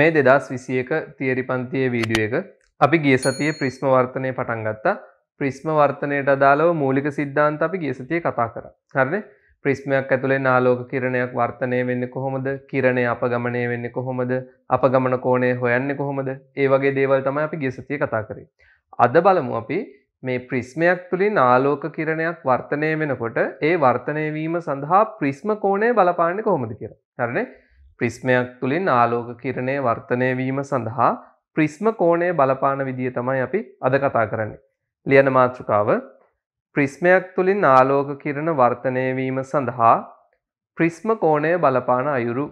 මේ දෙදස් විසියක තියරි පන්තියේ වීඩිය එක අපි ගිය සතිය ප්‍රිස්්ම වර්තනය පටන් ගත්තා ප්‍රිස්්ම වර්තනයට අදාළව මූලික සිද්ධාන්ත අපි ගිය සතිය කතා කර හරන ප්‍රිස්මයක් ඇතුළේ නාලෝක කිරණයක් වර්තනය වෙන්න කොහොමද කිරණය අප ගමනය වෙන්න කොහොමද අප ගමන කෝනය හොයන්න කොහොමද ඒ වගේ දේවල් තම අපි ගිය සතිය කතා කරේ අද බලමු අපි මේ ප්‍රිස්මයක් තුළින් නාලෝක කිරණයක් වර්තනය වෙනකොට ඒ වර්තනයවීම සඳහා ප්‍රිස්ම කෝණය බලපාන්න කොහොමද කියලා හරනේ ප්‍රිස්මයක් තුළින් ආලෝක කිරණය වර්තනය වීම සඳහා ප්‍රිස්ම කෝණය බලපාන විදිය තමයි අපි අද කතා කරන්නේ. ලියන මාතෘකාව ප්‍රිස්මයක් තුළින් ආලෝක කිරණ වර්තනය වීම සඳහා ප්‍රිස්ම කෝණය බලපාන අයුරු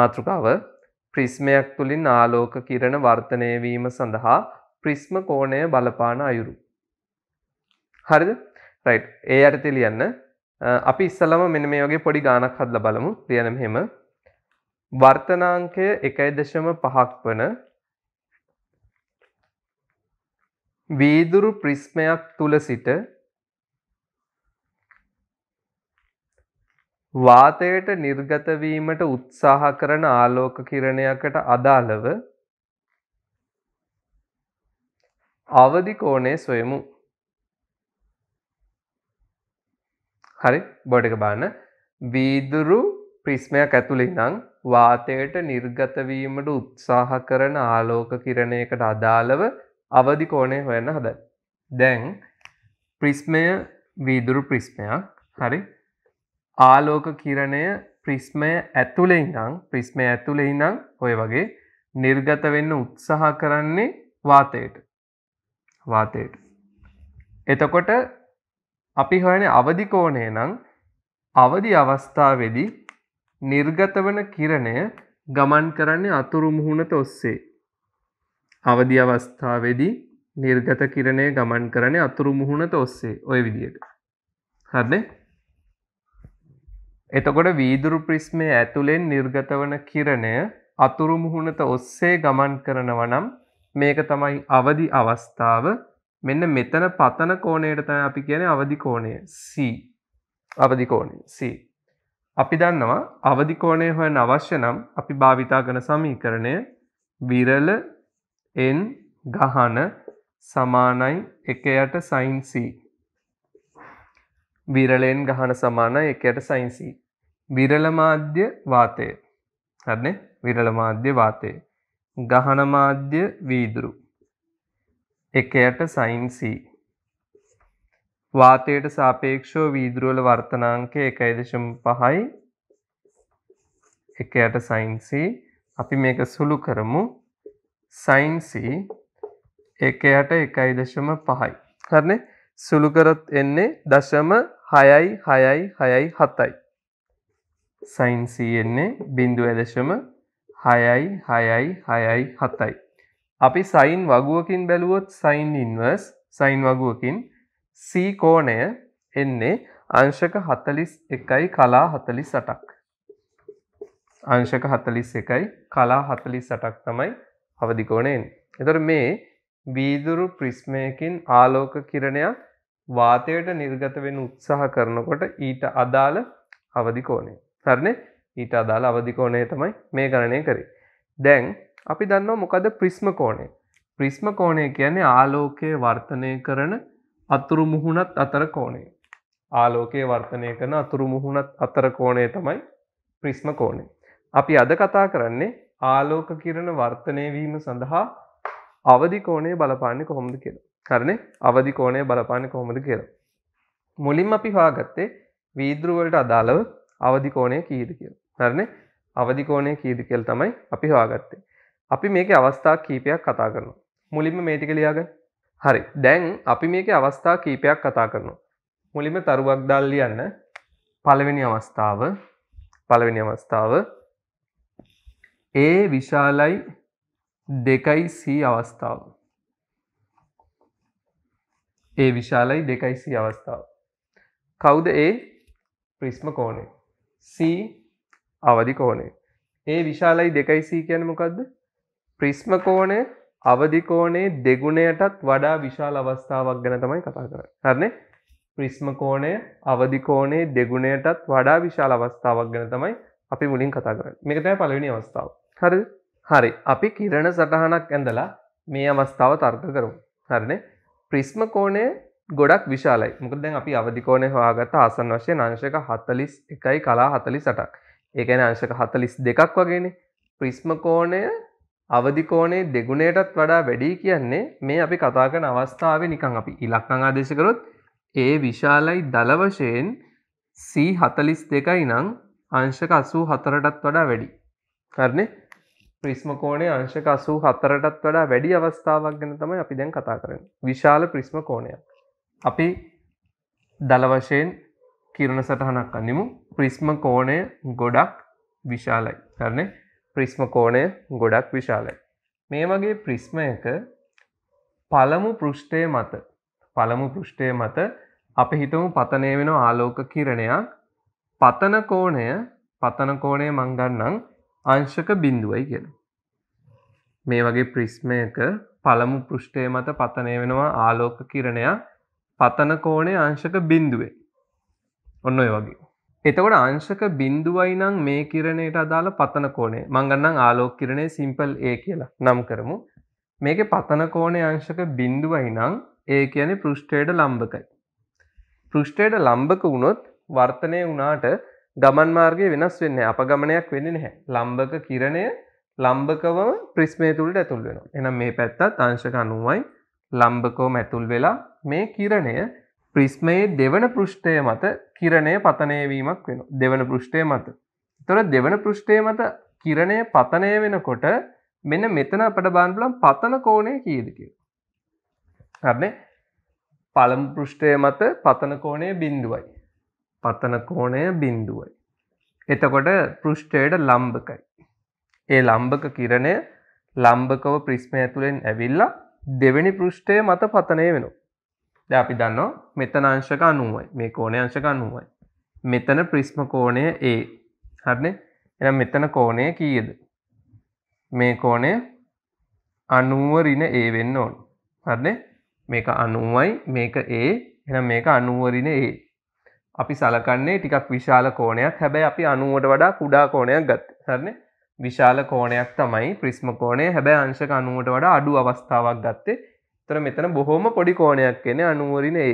මාතෘකාව ප්‍රිස්මයක් තුළින් ආලෝක කිරණ වර්තනය වීම සඳහා ප්‍රිස්ම කෝණය බලපාන අයුරු. හරිද? රයිට්. ඒ යටතේ ලියන්න අපි ඉස්සලම මෙන මේ වගේ පොඩි ගානක් හදල බලමු තියන මෙහෙම වර්තනාංකය එකයි දශම පහක් වන වීදුරු ප්‍රිස්මයක් තුළ සිට වාතයට නිර්ගතවීමට උත්සාහ කරන ආලෝක කිරණයකට අදාළව අවධිකෝණය සොයමු හරි බොඩ එක බාන්න වීදුරු ප්‍රිස්මයක් ඇතුළේ නං වාතයට නිර්ගතවීමට උත්සාහ කරන ආලෝක කිරණයකට අදාළව අවධි කෝණය හොයන්න හද. දැන් ප්‍රිස්මය වීදුරු ප්‍රිස්මයක් හරි ආලෝක කිරණය ප්‍රිස්මය ඇතුළේ ඉඳං ප්‍රිස්මය ඇතුළේ ඉඳං ඔය වගේ නිර්ගත වෙන්න උත්සාහ කරන්නේ වාතයට වාතයට එතකොට අපි හොයන අවදි කෝණය නම් අවදි අවස්ථාවේදී නිර්ගත වන කිරණය ගමන් කරන්නේ අතුරු මුහුණත ඔස්සේ. අවදි අවස්ථාවේදී නිර්ගත කිරණය ගමන් කරන්නේ අතුරු මුහුණත ඔස්සේ ওই විදියට. හරිනේ? එතකොට වීදුරු ප්‍රිස්මේ ඇතුලෙන් නිර්ගත වන කිරණය අතුරු මුහුණත ඔස්සේ ගමන් කරනවා නම් මේක තමයි අවදි අවස්ථාව මෙන්න මෙතන පතන කෝණයට තමයි අපි කියන්නේ අවදි කෝණය C අවදි කෝණය C අපි දන්නවා අවදි කෝණය හොයන්න අවශ්‍ය නම් අපි භාවිතා කරන සමීකරණය විරල n ගහන සමානයි 1යට sin C විරලෙන් ගහන සමානයි 1යට sin C විරල මාධ්‍ය වාතය හරිනේ විරල මාධ්‍ය වාතය ගහන මාධ්‍ය වීදුරු 1ට sin c වාතයට සාපේක්ෂව වීදුරුවල වර්තනාංකය 1.5යි 1ට sin c අපි මේක සුළු කරමු sin c 1ට 1.5යි හරිනේ සුළු කරොත් එන්නේ 0.6යි 6යි 6යි 7යි sin c එන්නේ 0.6යි 6යි 6යි 7යි අපි සයින් වගුවකින් බැලුවොත් සයින් ඉන්වර්ස් සයින් වගුවකින් C කෝණය එන්නේ අංශක 41යි කලා 48ක් අංශක 41යි කලා 48ක් තමයි අවදි කෝණය එන්නේ. එතකොට මේ වීදුරු ප්‍රිස්මයකින් ආලෝක කිරණයක් වාතයට නිර්ගත වෙන උත්සාහ කරනකොට ඊට අදාළ අවදි කෝණය. හරිනේ? ඊට අදාළ අවදි කෝණය තමයි මේ ගණනය කරේ. දැන් අපි දන්නවා මොකද ප්‍රිස්ම කෝණය ප්‍රිස්ම කෝණය කියන්නේ ආලෝකය වර්තනය කරන අතුරු මුහුණත් අතර කෝණය ආලෝකය වර්තනය කරන අතුරු මුහුණත් අතර කෝණය තමයි ප්‍රිස්ම කෝණය. අපි අද කතා කරන්නේ ආලෝක කිරණ වර්තනය වීම සඳහා අවදි කෝණය බලපාන්නේ කොහොමද කියලා. කරන්නේ අවදි කෝණය බලපාන්නේ කොහොමද කියලා. මුලින්ම අපි හොයාගත්තේ වීදුරු වලට අදාළව අවදි කෝණය කීයද කියලා. හරිනේ? අවදි කෝණය කීයද කියලා තමයි අපි හොයාගත්තේ. අපි මේක අවස්ථා කීපයක් කතා කරනු. මුලින්ම මේටික ලියාග හරි දැන් අපි මේක අවස්ථා කීපයක් කතා කරනු. මුලිම තරුවක් දල් ලියන්න පළවෙනි අවස්ථාව පළවෙනි අවස්ථාව ඒ විශාලයි දෙකයි සී අවස්ථාව ඒ විශාලයි දෙකයි සී අවස්ථාව කවුද ඒ ප්‍රිස්ම කෝනේ සී අවධි කෝනේ ඒ විශාලයි දෙකයි සී කියන මොකක්ද ප්‍රිස්ම කෝණය අවදි කෝණේ දෙගුණයටත් වඩා විශාල අවස්ථාවක් ගැන තමයි කතා කරන්නේ. හරිනේ? ප්‍රිස්ම කෝණය අවදි කෝණේ දෙගුණයටත් වඩා විශාල අවස්ථාවක් ගැන තමයි අපි මුලින් කතා කරන්නේ. මේක තමයි පළවෙනි අවස්ථාව. හරිද? හරි. අපි කිරණ සටහනක් ඇඳලා මේ අවස්ථාව තර්ක කරමු. හරිනේ? ප්‍රිස්ම කෝණය ගොඩක් විශාලයි මොකද දැන් අපි අවධිකෝණය හොයාගත්ත ආසන්න වශයෙන් අංශක 41යි කලා 48ක්. ඒ කියන්නේ අංශක 42ක් වගේනේ. ප්‍රිස්ම කෝණය අවධිකෝනේ දෙගුණයටත් වඩා වැඩි කියන්නේ මේ අපි කතා කරන අවස්ථාවේ නිකන් අපි ඉලක්කම් ආදේශ කරොත් ඒ විශාලයි දල වශයෙන් C42 නම් අංශක 84ටත් වඩා වැඩි. හරිනේ? ප්‍රිස්ම කෝණය අංශක 84ටත් වඩා වැඩි අවස්ථාවක් ගැන තමයි අපි දැන් කතා කරන්නේ. විශාල ප්‍රිස්ම කෝණයක්. අපි දල වශයෙන් කිරණ සටහනක් අඳිමු. ප්‍රිස්ම කෝණය ගොඩක් විශාලයි. හරිනේ? ප්‍රිස්ම කෝණය ගොඩක් විශාලයි. මේ වගේ ප්‍රිස්මයක පළමු පෘෂ්ඨය මත පළමු පෘෂ්ඨය මත අපි හිතමු පතනය වෙන ආලෝක කිරණයක් පතන කෝණය පතන කෝණය මංගන්නම් අංශක බිඳුවයි කියෙන. මේ වගේ ප්‍රිස්මයක පළමු පෘෂ්ඨය මත පතනය වෙනවා ආලෝක කිරණයක් පතන කෝණය අංශක බිඳුවේ. ඔන්න ඔය වගේ. එතකොට අංශක බින්දුවයි නම් මේ කිරණයට අදාළ පතන කෝණය මං ගන්නම් ආලෝක කිරණය සිම්පල් A කියලා නම් කරමු. මේකේ පතන කෝණය අංශක බින්දුවයි නම් A කියන්නේ පෘෂ්ඨයට ලම්බකයි. පෘෂ්ඨයට ලම්බක වුණොත් වර්තනය වුණාට ගමන් මාර්ගය වෙනස් වෙන්නේ අපගමනයක් වෙන්නේ නැහැ. ලම්බක කිරණය ලම්බකවම ප්‍රිස්මය තුලට ඇතුල් වෙනවා. එහෙනම් මේ පැත්තත් අංශක 90යි ලම්බකවම ඇතුල් වෙලා මේ කිරණය ප්‍රිස්මයේ දෙවන පෘෂ්ඨය මත කිරණය පතනයවීමක් වෙන දෙවන පෘෂ්ටය මත. තොර දෙවන පෘෂ්ටය මත කිරණය පතනය වෙනකොට මෙන්න මෙතන අපට බාන්පලම් පතන කෝණය කියද කිය. අරනේ පළම් පෘෂ්ටය මත පතන කෝණය බින්දුවයි. පතන කෝණය බින්දුවයි. එතකොට පෘෂ්ටයට ලම්භකයි. ඒ ලම්භක කිරණය ලම්භකව ප්‍රිස්මය ඇතුළෙන් ඇවිල්ලා දෙවැනි පෘෂ්ටය මත පතනය වෙනවා. ද අපි දන්නවා මෙතන අංශක අනුවයි මේ කෝණය අංශක අනුවයි මෙතන ප්‍රිස්ම කෝණය ඒ හරනේ එනම් මෙතන කෝණය කීයද මේ කෝණය අනුවරින ඒ වෙන්න ඕන හරනේ මේක අනුවයි මේක ඒ එනම් මේක අනුවරින ඒ අපි සලකන්නේ ටිකක් විශාල කෝණයක් හැබැයි අපි අනුවට වඩා කුඩා කෝණයක් ගත්ත හරනේ විශාල කෝණයක් තමයි ප්‍රිස්ම කෝණය හැබැයි අංශක අනුවට වඩා අඩු අවස්ථාවක් ගත්තේ තොර මෙතන බොහෝම පොඩි කෝණයක් එන අනුවරින ඒ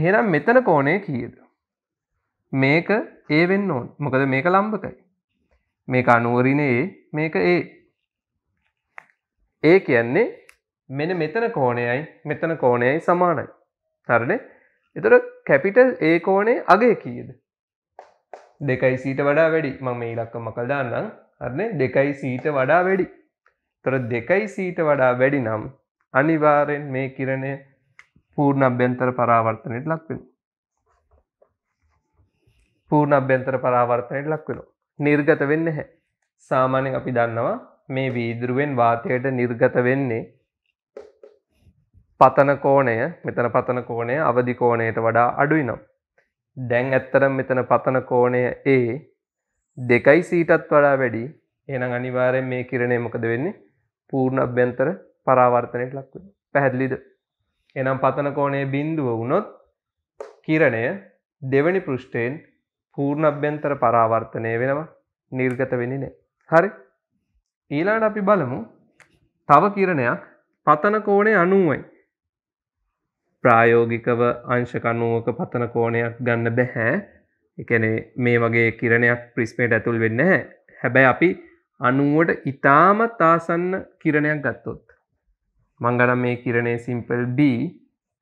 එහෙනම් මෙතන කෝණය කියද මේක ඒ වෙන්න ඕන් මොකද මේක ලම්බකයි මේක අනුවරින ඒ මේක ඒ ඒ කියන්නේ මෙන මෙතන කෝණයයි මෙතන කෝණයයි සමානයි හරනේ එතොට කැපිටල් ඒ කෝණේ අගේ කීද දෙකයි සීට වඩා වැඩි මම මේ ඉලක්ක මකල් දාන්නම් හරනේ දෙකයි සීට වඩා වැඩි තොර දෙකයි සීට වඩා වැඩි නම් අනිවාරයෙන් මේ කිරණය පූර්ණ අභ්‍යන්තර පරාවර්තනයට ලක්වෙන. පූර්ණ අභ්‍යන්තර පරාවර්තනයට ලක්වෙන. නිර්ගත වෙන්න හැ. සාමානෙන් අපි දන්නවා මේ වීදුරුවෙන් වාතයට නිර්ගත වෙන්නේ පතන කෝණය මෙතන පතන කෝණය අවධි කෝණයට වඩා අඩුයි නම්. දැන් ඇත්තරම් මෙතන පතන කෝණය ඒ දෙකයි සීටත් වඩා වැඩි එනම් අනිවාරයෙන් මේ කිරණය මොකද වෙන්නේ පූර්ණ අභ්‍යන්තර පරාවර්තනයට ලක්ව පැහැදිලිද එනම් පතන කෝණය බින්දුව වුණොත් කිරණය දෙවැනි පෘෂ්ටයෙන් පූර්ණභ්‍යන්තර පරාවර්තනය වෙනවා නිර්ගත වෙනි නෑ හරි ඊලාට අපි බලමු තව කිරණයක් පතන කෝණය අනුවයි ප්‍රායෝගිකව අංශකනුවක පතන කෝණයක් ගන්න බැහැ එකනේ මේ වගේ කිරණයක් ප්‍රිස්මේට ඇතුල් වෙන්න හැ හැබැයි අපි අනුවට ඉතාමත් ආසන්න කිරණයක් ගත්තොත් මංගනම් මේ කිරණය සිම්පල් B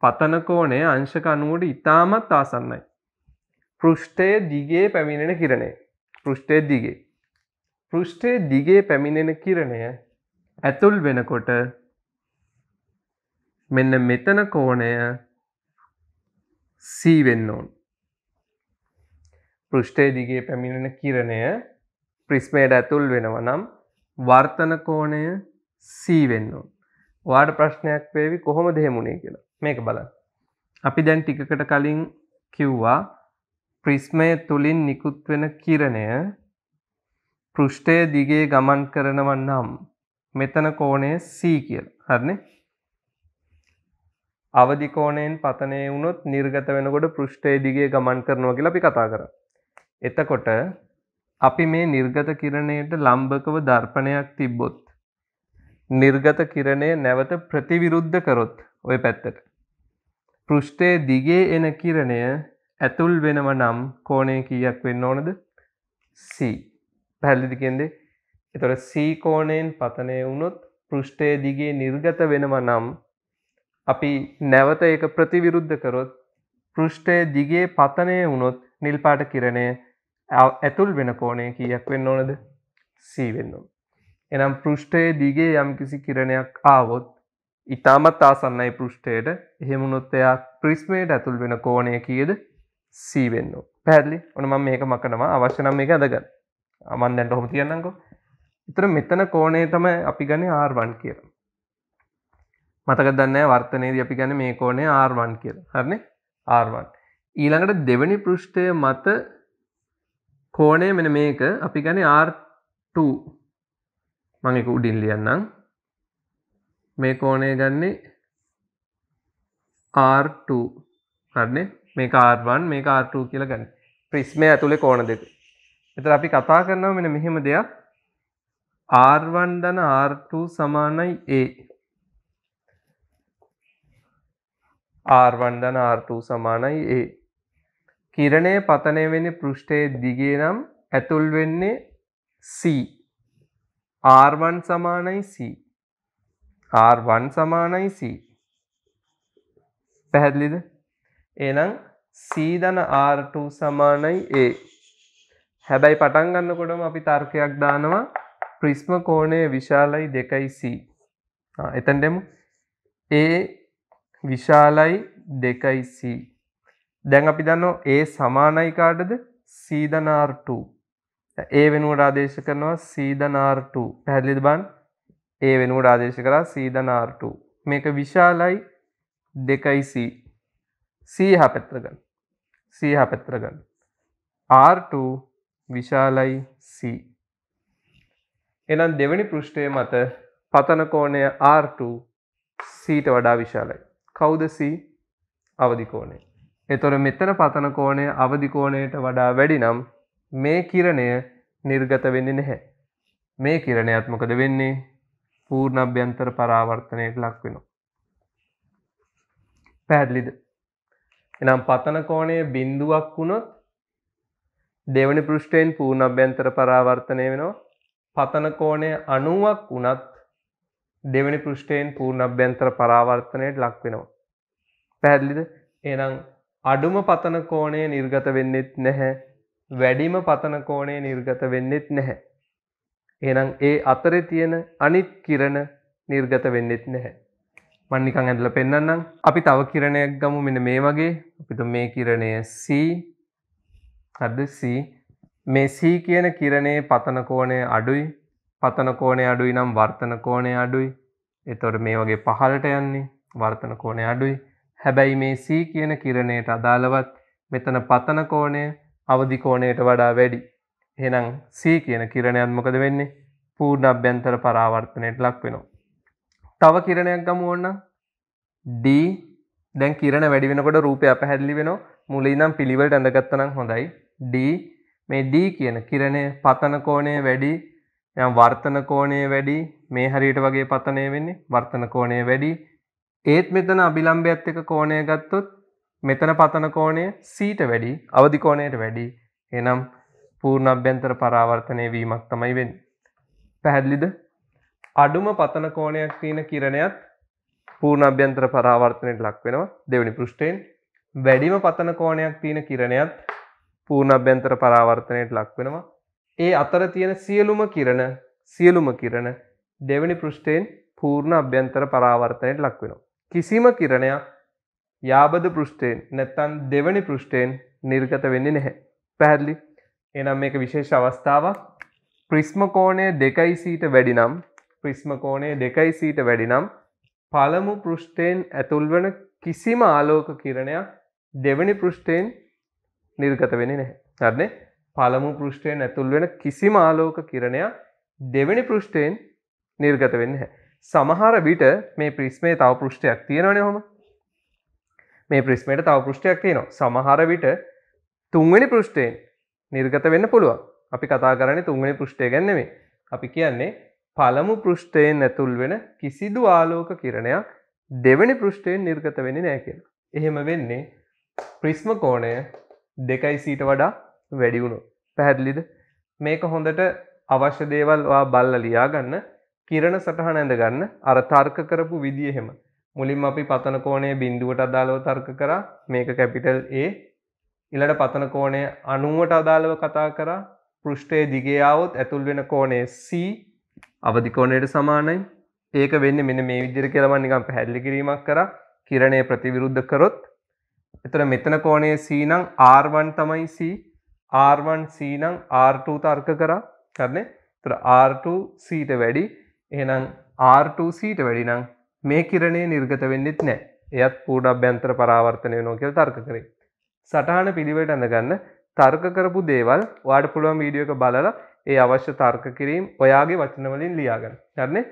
පතන කෝණය අංශක අනුවට ඉතාමත් ආසන්නයි. පෘෂ්ඨයේ දිගේ පැමිණෙන කිරණය. පෘෂ්ඨයේ දිගේ. පෘෂ්ඨයේ දිගේ පැමිණෙන කිරණය ඇතුල් වෙනකොට මෙන්න මෙතන කෝණය C වෙන්න ඕන. පෘෂ්ඨයේ දිගේ පැමිණෙන කිරණය ප්‍රිස්මයට ඇතුල් වෙනවා නම් වර්තන කෝණය C වෙන්න ඕන. වාඩ ප්‍රශ්නයක් වේවි කොහොම දෙහෙමුණේ කියලා මේක බලන්න. අපි දැන් ටිකකට කලින් කිව්වා ප්‍රිස්මය තුළින් නිකුත් වෙන කිරණය පෘෂ්ඨය දිගේ ගමන් කරනවන් නම් මෙතන කෝණය C කියල හරනේ අවදි කෝණයෙන් පතනය වුණොත් නිර්ගත වෙනකොට පෘෂ්ඨය දිගේ ගමන් කරනවා කියලා අපි කතා කර. එතකොට අපි මේ නිර්ගත කිරණයට ලම්භකව දර්පණයක් තිබ්බොත් නිර්ගත කිරණය නැවත ප්‍රතිවිරුද්ධ කරොත් ඔය පැත්තට. පෘෂ්ටයේ දිගේ එන කිරණය ඇතුල් වෙනව නම් කෝණය කීයක් වෙන්න ඕනද C පැහැදිලිද කියන්නේ එතකොට C කෝණයෙන් පතනය වුණොත් පෘෂ්ටයේ දිගේ නිර්ගත වෙනව නම් අපි නැවත ඒක ප්‍රතිවිරුද්ධ කරොත් පෘෂ්ටයේ දිගේ පතනය වුණොත් නිල් පාට කිරණය ඇතුල් වෙන කෝණය කීයක් වෙන්න ඕනද C වෙන්න ඕන එනම් පෘෂ්ඨයේ දිගේ යම්කිසි කිරණයක් ආවොත් ඉතාමත් ආසන්නයි පෘෂ්ඨයට එහෙමුණොත් එයා ප්‍රිස්මයට ඇතුල් වෙන කෝණය කියද සීවෙන්න පැහැදිලි ඔන මම මේක මකනවා අවශ්‍ය නම් මේක ඇදගන්න අමන් දැන්ට හොම තියන්නකෝ ඉතර මෙතන කෝණය තම අපි ගන්නේ ආර්වන් කියලා මතක දන්න වර්තනයේද අපි ගැන මේ කෝනේ ආර්වන් කියල හරණ ආර්වන් ඊළඟට දෙවැනි පෘෂ්ඨය මත කෝනය මෙන මේක අපි ගැන R2 මං එක උඩින් ලියන්නම් මේ කෝණය ගන්නේ R2 හරිනේ මේක R1 මේක R2 කියලා ගන්න. ප්‍රිස්මය ඇතුලේ කෝණ දෙක. එතන අපි කතා කරනවා මෙන්න මෙහෙම දෙයක් R1 ධන R2 සමානයි A R1 ධන R2 සමානයි A කිරණය පතනය වෙන්නේ පෘෂ්ඨයේ දිගේ නම් ඇතුල් වෙන්නේ C R1 සමානයි C R1 සමානයි C පැහැදිලිද එනම් C දන R2 සමානයි A හැබැයි පටන් ගන්නකොටම අපි තර්කයක් දානවා ප්‍රිස්ම කෝණය විශාලයි දෙකයි C එතැන්ටෙමු ඒ විශාලයි දෙකයි C දැන් අපි දන්න ඒ සමානයිකාටද සීදනාර්2 ඒ වෙනුවට ආදේශ කරනවා සීදන් R2 පැහැදිලිද බන් ඒ වෙනුවට ආදේශ කරා සීදන් R2 මේක විශාලයි දෙකයි C සීහ පැත්‍රගන්න සීහ පැත්‍රගන්න R2 විශාලයි C එනම් දෙවැනි පෘෂ්ඨය මත පතන කෝණය R2 සීට වඩා විශාලයි කවුද C අවධිකෝණය එතොර මෙතන පතන කෝණය අවධිකෝණයට වඩා වැඩි නම් මේ කිරණය නිර්ගත වෙන්නේ නැහැ. මේ කිරණයත් මොකද වෙන්නේ? පූර්ණාභ්‍යන්තර පරාවර්තනයට ලක් වෙනවා. පැහැදිලිද? එනම් පතන කෝණය බිඳුවක් වුණොත් දෙවනි පෘෂ්ඨයෙන් පූර්ණාභ්‍යන්තර පරාවර්තනය වෙනවා. පතන කෝණය 90ක් වුණත් දෙවනි පෘෂ්ඨයෙන් පූර්ණාභ්‍යන්තර පරාවර්තනයට ලක් වෙනවා. පැහැදිලිද? එහෙනම් අඩුම පතන කෝණය නිර්ගත වෙන්නේත් නැහැ. වැඩිම පතන කෝණය නිර්ගත වෙන්නෙත් නැහැ. එහෙනම් ඒ අතරේ තියෙන අනිත් කිරණ නිර්ගත වෙන්නෙත් නැහැ. මම නිකන් ඇඳලා පෙන්නන්නම්. අපි තව කිරණයක් ගමු මෙන්න මේ වගේ. අපිට මේ කිරණය C හරිද C මේ C කියන කිරණේ පතන කෝණය අඩුයි. පතන කෝණය අඩුයි නම් වර්තන කෝණය අඩුයි. එතකොට මේ වගේ පහළට යන්නේ වර්තන කෝණය අඩුයි. හැබැයි මේ C කියන කිරණයට අදාළවත් මෙතන පතන කෝණය අවධිකෝණයට වඩා වැඩි. එහෙනම් C කියන කිරණයත් මොකද වෙන්නේ? පූර්ණ අභ්‍යන්තර පරාවර්තනයට ලක් වෙනවා. තව කිරණයක් ගමු ඕන D දැන් කිරණ වැඩි වෙනකොට රූපය අපහැදිලි වෙනවා. මුලින් ඉඳන් පිළිවෙලට ඇඳගත්තනම් හොඳයි. D මේ D කියන කිරණය පතන කෝණය වැඩි යම් වර්තන කෝණය වැඩි මේ හරියට වගේ පතනය වෙන්නේ වර්තන කෝණය වැඩි ඒත් මෙතන අභිලම්භයත් එක කෝණය ගත්තොත් මෙතන පතන කෝණය සීට වැඩි අවධිකෝණයට වැඩි එනම් පූර්ණ අභ්‍යන්තර පරාවර්තනය වීමක් තමයි වෙන්. පැහැදිලිද අඩුම පතන කෝණයක් තියෙන කිරණයත් පූර්ණ අභ්‍යන්තර පරාවර්තනයට ලක් වෙනවා දෙවනි පෘෂ්ටයෙන් වැඩිම පතන කෝණයක් තියෙන කිරණයත් පූර්ණ අභ්‍යන්තර පරාවර්තනයට ලක් වෙනවා ඒ අතර තියෙන සියලුම කිරණ සියලුම කිරණ දෙවනි පෘෂ්ටයෙන් පූර්ණ අභ්‍යන්තර පරාවර්තනයට ලක් වෙනවා කිසිම කිරණයක් යාබද පෘෂ්ටයෙන් නැත්තන් දෙවනි පෘෂ්ටයෙන් නිර්ගත වෙන්නේ නැහැ පැහැදිලි එනම් මේක විශේෂ අවස්ථාවක් ප්‍රිස්ම කෝණය දෙකයි සීට වැඩිනම් ප්‍රිස්ම කෝණය දෙකයි සීට වැඩිනම් පළමු පෘෂ්ටයෙන් ඇතුල්වන කිසිම ආලෝක කිරණයක් දෙවනි පෘෂ්ටයෙන් නිර්ගත වෙන නැහැ හරනේ පළමු පෘෂ්ටයෙන් ඇතුල් වෙන කිසිම ආලෝක කිරණයක් දෙවනි පෘෂ්ටයෙන් නිර්ගත වෙන්න හැ. සමහර විට මේ ප්‍රිස්මේ තව පෘෂ්ටයක් තියෙනවනේ හොම මේ ප්‍රිස්මට තව පෘෂ්ටයක් තියෙනවා සමහර විට තුන්වැනි පෘෂ්ටයෙන් නිර්ගත වෙන්න පුළුවන් අපි කතා කරන තුන්වැනි පෘෂ්ටය ගැන්නෙමේ අපි කියන්නේ පළමු පෘෂ්ටයෙන් ඇතුල් වෙන කිසිදු ආලෝක කිරණයක් දෙවැනි පෘෂ්ටයෙන් නිර්ගත වෙන නෑ කියලා. එහෙම වෙන්නේ ප්‍රිස්ම කෝණය දෙකයි සීට වඩා වැඩිවුණු පැහැදිලිද මේක හොඳට අවශ්‍ය දේවල්වා බල්ල ලියාගන්න කිරණ සටහන ඇඳ ගන්න අර තර්ක කරපු විදිහෙම මුලින් අපි පතන කෝණය බිඳුවට අදාළව තර්ක කරා මේක කැපිටල් ඒ ඉලට පතන කෝණය අනුවට අදාළව කතා කරා පෘෂ්ටයේ දිගයාවොත් ඇතුල් වෙන කෝනේ C අවධිකෝණයට සමානයි ඒක වෙන්න මෙන මේ විදිර කියලම නිකම් පැහැල්ලි කිරීමක් කර කිරණය ප්‍රතිවිරුද්ධ කරොත් එතර මෙතන කෝනේ C නං R1 තමයි C R1 C නං R2 තර්ක කරා කරන්නේ තර R2 සීට වැඩි එහනම් R2 සීට වැඩි නං මේ කිරණය නිර්ගත වෙන්නෙත් නෑ එයත් පූඩක් බැන්තර පරාවර්තනය නෝ කියල් තර්ක කරේ. සටහන පිළිවට ඇඳගන්න තර්ක කරපු දේවල් වාඩ පුළුවන් වීඩියක බලලා ඒ අවශ්‍ය තර්ක කිරීම් ඔයාගේ වචනවලින් ලියාගන්න යරන්නේ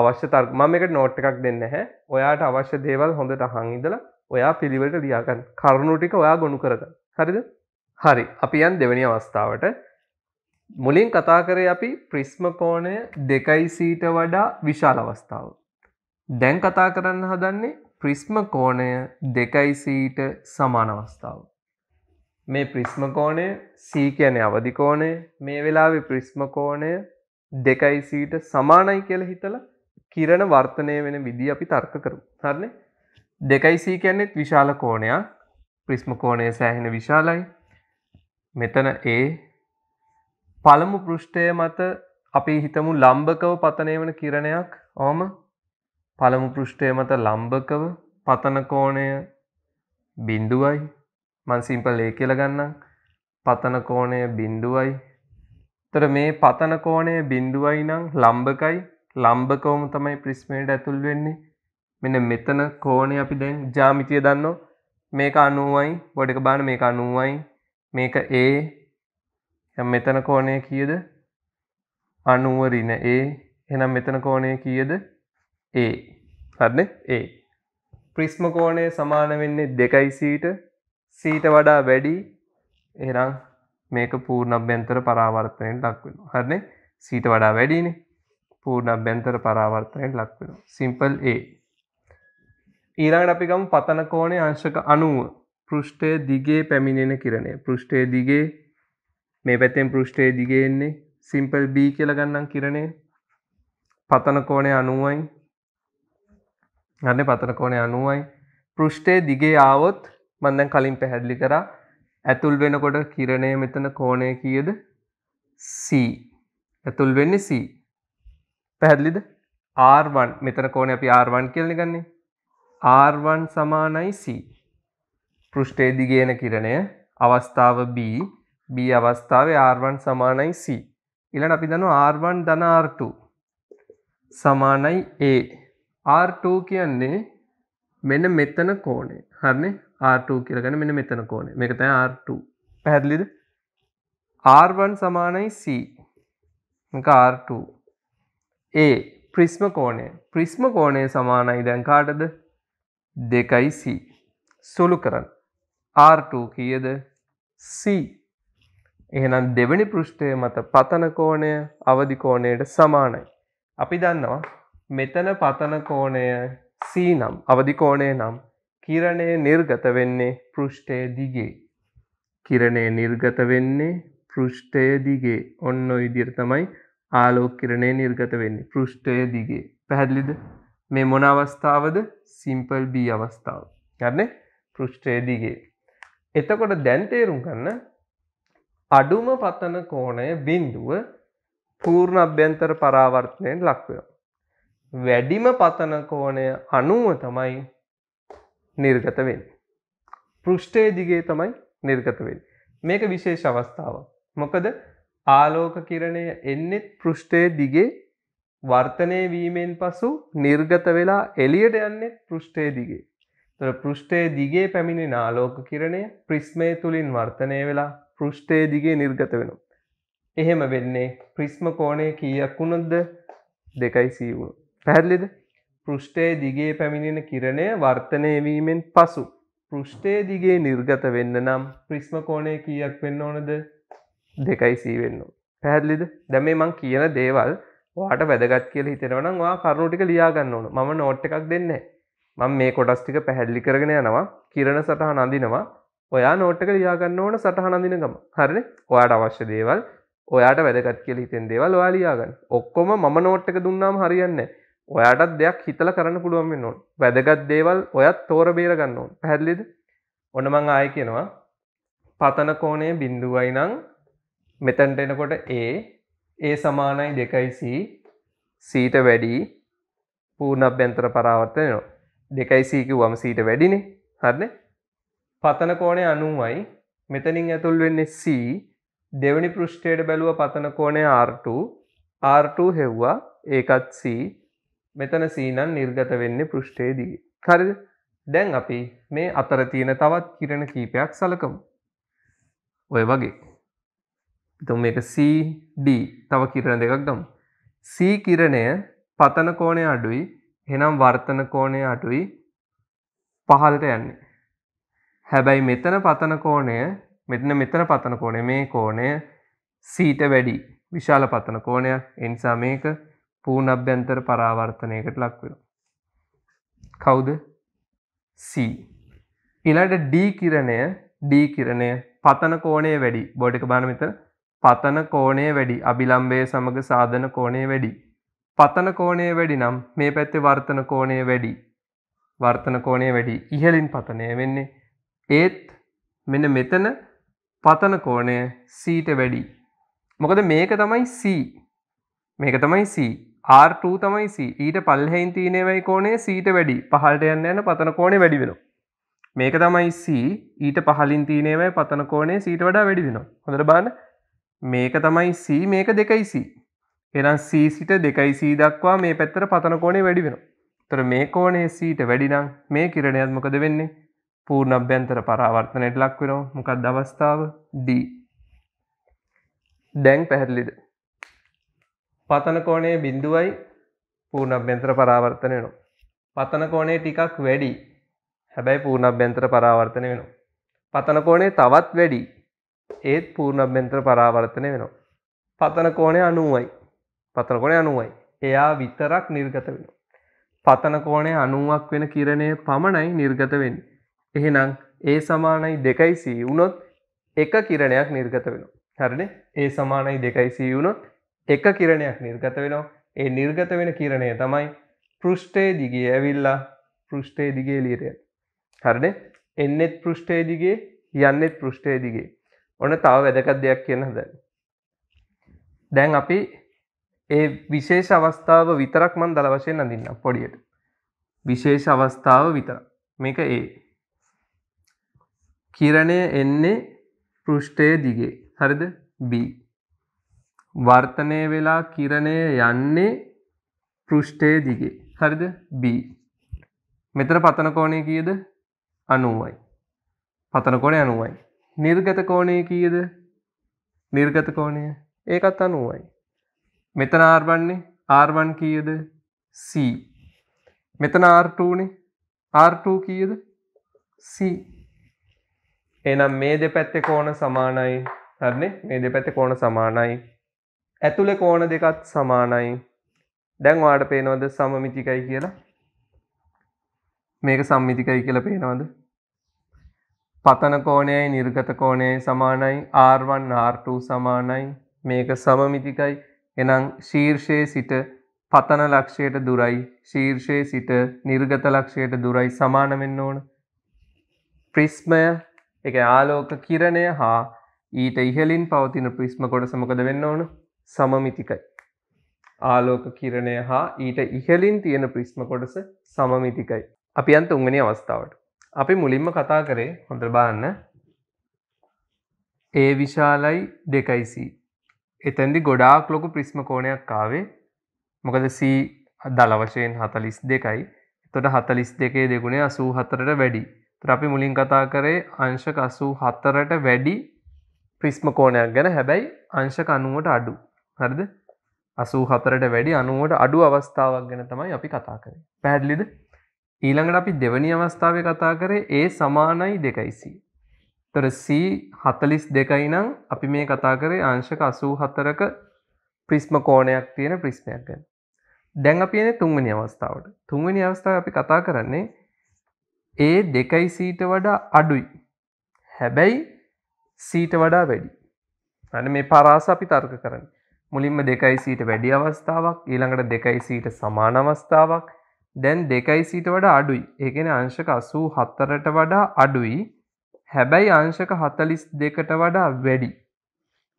අවශ්‍ය තර්ක මම එකට නෝට් එකක් දෙන්න හැ ඔයාට අවශ්‍ය දේවල් හොඳට අහන් ඉඳලා ඔයා පිළිවෙලට ලියාගන්න කරුණුටික ඔයා ගොුණු කරග හරිද හරි අපි යන් දෙවැනි අවස්ථාවට මුලින් කතා කරේ අපි ප්‍රිස්ම කෝණය දෙකයි සීට වඩා විශාල අවස්ථාව දැන් කතා කරන්න හදන්නේ ප්‍රිස්ම කෝණය දෙකයි සීට සමාන අවස්ථාව. මේ ප්‍රිස්ම කෝණය සී කියන අවධි කෝණය මේ වෙලාවේ ප්‍රිස්ම කෝණය දෙකයි සීට සමානයි කියලා හිතලා කිරණ වර්තනය වෙන විදිහ අපි තර්ක කරමු. හරිනේ? දෙකයි සී කියන්නේ විශාල කෝණයක්. ප්‍රිස්ම කෝණය සෑහෙන විශාලයි. මෙතන A පළමු පෘෂ්ඨය මත අපි හිතමු ලම්බකව පතනය වන කිරණයක්. ඔහම පළමු පෘෂ්ඨය මත ලම්භකව පතනකෝණය බින්දුවයි මන් සිම්පල් ඒ කියල ගන්නම් පතනකෝණය බින්දුවයි තර මේ පතනකෝණය බින්දුවයි නම් ලම්භකයි ලම්භකවම තමයි ප්‍රිස්මේට ඇතුල් වෙන්නේ මෙන මෙතන කෝණය අපි දැන් ජාමිතිය දන්න මේක අනුවයි ගොඩක බාන මේක අනුවයි මේක ඒ මෙතන කෝණය කියද අනුවරින ඒ එනම් මෙතන කෝණය කියද ඒ හරන ඒ ප්‍රිස්මකෝණය සමාන වෙන්නේ දෙකයි සීට සීට වඩා වැඩි එරං මේක පූර්ණභ්‍යන්තර පරාවර්තනයෙන් ලක්වෙන හරන සීට වඩා වැඩින පූර්ණභ්‍යන්තර පරාවර්තනයෙන් ලක්වෙන සිම්පල් ඒ ඊරඟට අපිකම් පතන කෝණය අංශක අනුව පෘෂ්ටය දිගේ පැමිණෙන කිරණය පෘෂ්ටය දිගේ මේ පැත්තෙන් පෘෂ්ටය දිගෙන්නේ සිම්පල් බී කියලගන්නම් කිරණය පතන කෝණය අනුවයි ගන්න පතනකෝනය අනුවයි පෘෂ්ටේ දිගේ ආවොත් මන්දැන් කලින් පැහැදිලි කරා ඇතුල් වෙනකොට කිරණය මෙතන කෝණය කියද C ඇතුල් වෙන්නේ C පැහැදිලිද R1 මෙතන කෝණය අපි R1 කියලා ගන්නේ R1 සමානයි C පෘෂ්ඨයේ දිගේන කිරණය අවස්ථාව B B අවස්ථාවේ R1 සමානයි C ඊළඟ අපි දන්නවා R1 ධන R2 සමානයි A R2 කියන්නේ මෙන්න මෙතන කෝනේ හරනේ R2 කියලගන්න මෙන්න මෙතන කෝනේ මේක තැන් R2 පැහැදිලිද R1 සමානයි C R2 A ප්‍රිස්ම කෝණය ප්‍රිස්ම කෝණය සමානයි දැන් කාටද දෙකයි C සුළු කරන්න R2 කියද C එහෙනම් දෙවැනි පෘෂ්ඨය මත පතන කෝණය අවධි කෝණයට සමානයි අපි දන්නවා මෙතන පතන කෝණය C නම් අවධි කෝණය නම් කිරණය නිර්ගත වෙන්නේ පෘෂ්ඨය දිගේ. කිරණය නිර්ගත වෙන්නේ පෘෂ්ඨය දිගේ ඔන්න ඉදිර තමයි ආලෝක කිරණය නිර්ගත වෙන්නේ පෘෂ්ඨය දිගේ පැහැදිලිද මේ මොන අවස්ථාවද සිම්පල් B අවස්ථාව ගන්න පෘෂ්ඨය දිගේ එතකොට දැන් තේරුම් ගන්න අඩුම පතන කෝණය බිඳුව පූර්ණ අභ්‍යන්තර පරාවර්තනයෙන් ලක්වෙනවා වැඩිම පතන කෝණය අනුව තමයි නිර්ගත වෙන්. පෘෂ්ඨයේ දිගේ තමයි නිර්ගත වෙන්. මේක විශේෂ අවස්ථාව. මොකද ආලෝක කිරණය එන්නෙත් පෘෂ්ඨයේ දිගේ වර්තනය වීමෙන් පසු නිර්ගත වෙලා එළියට යන්නේ පෘෂ්ඨයේ දිගේ. තොර පෘෂ්ඨයේ දිගේ පැමිණි නාලෝක කිරණය ප්‍රිස්මය තුළින් වර්තනය වෙලා පෘෂ්ඨයේ දිගේ නිර්ගත වෙනවා. එහෙම වෙන්නේ ප්‍රිස්ම කෝණය කීයක් වුණොත්ද දෙකයි සීවුණු. පැහැදිලිද පෘෂ්ටයේ දිගේ පැමිණෙන කිරණය වර්තනයවීමෙන් පසු පෘෂ්ටයේ දිගේ නිර්ගත වෙන්න නම් ප්‍රිස්ම කෝණය කීයක් වෙන්න ඕනද දෙකයි සී වෙන්න පැහැදිලිද දැමේ මං කියන දේවල් වාට වැදගත් කියල හිතෙනවනම් වා කරුණුටික ලියාගන්න ඕන ම නෝට් එකක් දෙන්න මං මේ කොටස්ටික පැහැල්ලි කරගෙන යනවා කිරණ සටහ නඳිනවා ඔයා නෝට්ටක ලියාගන්න ඕන සටහ නඳිනකම හරණ ඔයාට අවශ්‍ය දේවල් ඔයාට වැදගත් කියල හිතෙන් දේවල් වාලියාගන්න ඔක්කොම ම නෝට්ටක දුන්නාම් හරියන්නේ ඔයාටත් දෙයක් හිතල කරන්න පුළුවන් වෙන්න ඕන වැදගත් දේවල් ඔයත් තෝර බේරගන්න ඕන පැහැදිලිද ඔන්න මං ආය කියනවා පතන කෝණය බිඳුවයි නම් මෙතැන්ට එනකොට ඒ ඒ සමානයි දෙකයිC සීට වැඩි පූර්ණ අභ්‍යන්තර පරාවර්තනයනවා දෙකයිC කිව්වම සීට වැඩිනේ හරිනේ පතන කෝණය 90යි මෙතනින් ඇතුල් වෙන්නේ C දෙවෙනි පෘෂ්ඨයට බැලුව පතන කෝණය R2 R2 හෙව්වා ඒකත් C මෙතන සීනන් නිර්ගත වෙන්නේ පෘෂ්ඨයේ දිගේ. හරිද? දැන් අපි මේ අතර තියෙන තවත් කිරණ කීපයක් සලකමු. ඔය වගේ. එතකොට මේක C D තව කිරණ දෙකක් ගමු. C කිරණය පතන කෝණය අඩුයි, එහෙනම් වර්තන කෝණය අඩුයි පහළට යන්නේ. හැබැයි මෙතන පතන කෝණය මෙතන මෙතන පතන කෝණය මේ කෝණය C ට වැඩි. විශාල පතන කෝණයක්. ඒ නිසා මේක පූර්ණ අභ්‍යන්තර පරාවර්තනයකට ලක්වෙන කවුද C ඉලාට D කිරණය D කිරණය පතන කෝණය වැඩි බෝඩික බානමිත පතන කෝණය වැඩි අභිලම්බය සමඟ සාධන කෝණය වැඩි පතන කෝණය වැඩි නම් මේ පැත්තේ වර්තන කෝණය වැඩි වර්තන කෝණය වැඩි ඉහලින් පතනය වෙන්නේ ඒත් මෙන මෙතන පතන කෝණය සීට වැඩි මොකද මේක තමයි C මේක තමයි C R2 තමයි C ඊට පල්හෙයින් තියනෙවයි කෝනේ සීට වැඩි පහලට යන්න යන පතන කෝනේ වැඩි වෙන මේක තමයි C ඊට පහලින් තියනෙවයි පතන කෝනේ සීට වඩා වැඩි වෙන හොඳට බාන්න මේක තමයි C මේක දෙකයි C එනම් C සිට දෙකයි C දක්වා මේ පැත්තර පතන කෝනේ වැඩි වෙන තොර මේ කෝනේ සීට වැඩිනම් මේ කිරණයත් මොකද වෙන්නේ පූර්ණ අභ්‍යන්තර පරාවර්තනයට ලක් වෙනවා මොකක් දවස්ථාව D දැන් පැහැදිලිද පතන කෝණය බිඳුවයි පූර්ණභ්‍යන්තර පරාවර්තන වෙනවා. පතන කෝණය ටිකක් වැඩි. හැබැයි පූර්ණභ්‍යන්තර පරාවර්තන වෙනවා. පතන කෝණය තවත් වැඩි. ඒත් පූර්ණභ්‍යන්තර පරාවර්තන වෙනවා. පතන කෝණය 90යි. පතන කෝණය 90යි. එයා විතරක් නිර්ගත වෙනවා. පතන කෝණය 90ක් වෙන කිරණය පමණයි නිර්ගත වෙන්නේ. එහෙනම් ඒ සමානයි 2c වුණොත් එක කිරණයක් නිර්ගත වෙනවා. හරිනේ? ඒ සමානයි 2c වුණොත් එක කිරණයක් නිර්ගත වෙනවා ඒ නිර්ගත වෙන කිරණය තමයි පෘෂ්ටේ දිගේ ඇවිල්ලා පෘෂ්ටේ දිගේ ලීරය හරද එන්නෙත් පෘෂ්ටේ දිගේ යන්නෙත් පෘෂ්ටේ දිගේ ඔන තව වැදකත් දෙයක් කියන හද දැන් අපි ඒ විශේෂ අවස්ථාව විතරක් මන් දල වශයෙන් අඳන්න පොඩියට විශේෂ අවස්ථාව විතර මේක ඒ කිරණය එන්නේ පෘෂ්ටය දිගේ හරිද බී වර්තනය වෙලා කිරණය යන්නේ පෘෂ්ඨය දිගේ හරිද B මෙතන පතන කෝණය කීයද 90යි පතන කෝණය 90යි නිර්ගත කෝණය කීයද නිර්ගත කෝණය ඒකත් 90යි මෙතන R1 නේ R1 කීයද C මෙතන R2 නේ R2 කීයද C එහෙනම් මේ දෙපැත්තේ කෝණ සමානයි හරිනේ මේ දෙපැත්තේ කෝණ සමානයි ඇතුළෙ කෝණ දෙකත් සමානයි දැන් වාට පේනවද සමමිතිකයි කියලා මේක සම්මිතිකයි කියලා පේනවද පතන කෝණයයි නිර්ගත කෝණයයි සමානයි R1 R2 සමානයි මේක සමමිතිකයි එනම් ශීර්ෂයේ සිට පතන ලක්ෂයට දුරයි ශීර්ෂයේ සිට නිර්ගත ලක්ෂයට දුරයි සමාන වෙන්න ඕන ප්‍රිස්මය එක ආලෝක කිරණය හා ඊට ඉහලින් පවතින ප්‍රිස්ම කොටස මොකද වෙන්න ඕන සමමිතිකයි. ආලෝක කිරණය හා ඊට ඉහලින් තියෙන ප්‍රිස්්ම කොටස සමමිතිකයි. අපි අන්ත උංගනි අවස්ථාවට. අපි මුලින්ම කතා කරේ හොඳ බාන්න ඒ විශාලයි දෙකයිසී. එතැදි ගොඩාක් ලොකු ප්‍රිස්්ම කෝණයක් කාවේ මොකද සී දල වශයෙන් හතලිස් දෙකයි එතොට හතලිස් දෙකේ දෙගුණේ අසූ හතරට වැඩි ත්‍රපි මුලින් කතා කරේ අංශක අසූ හත්තරට වැඩි ප්‍රිස්්ම කෝණයක් ගැන හැබැයි අංශක අනුවට අඩු හරිද අසූ හතරට වැඩි අනුවට අඩු අවස්ථාවක් ගැන තමයි අපි කතා කරේ පැහැදිලිද ඊළඟට අපි දෙවනි අවස්ථාව කතා කරේ ඒ සමානයි දෙකයිසි තොර C හතලිස් දෙකයි නම් අපි මේ කතා කරේ අංශක අසූ හතරක ප්‍රිස්ම කෝණයක් තියෙන ප්‍රිස්්මයක් ගැන දැන් අපි එන තුන්වනි අවස්ථාවට තුන්වනි අවස්ථාව අපි කතා කරන්නේ ඒ දෙකයි සීට වඩා අඩුයි හැබැයි සීට වඩා වැඩි අන මේ පරාස අපි තර්ක කරන්න මුලින්ම දෙකයි සීට වැඩි අවස්ථාවක් ඊළඟට දෙකයි සීට සමාන අවස්ථාවක් දැන් දෙකයි සීට වඩා අඩුයි ඒකෙන අංශක අසූ හත්තරට වඩා අඩුයි හැබැයි අංශක හතලිස් දෙකට වඩා වැඩි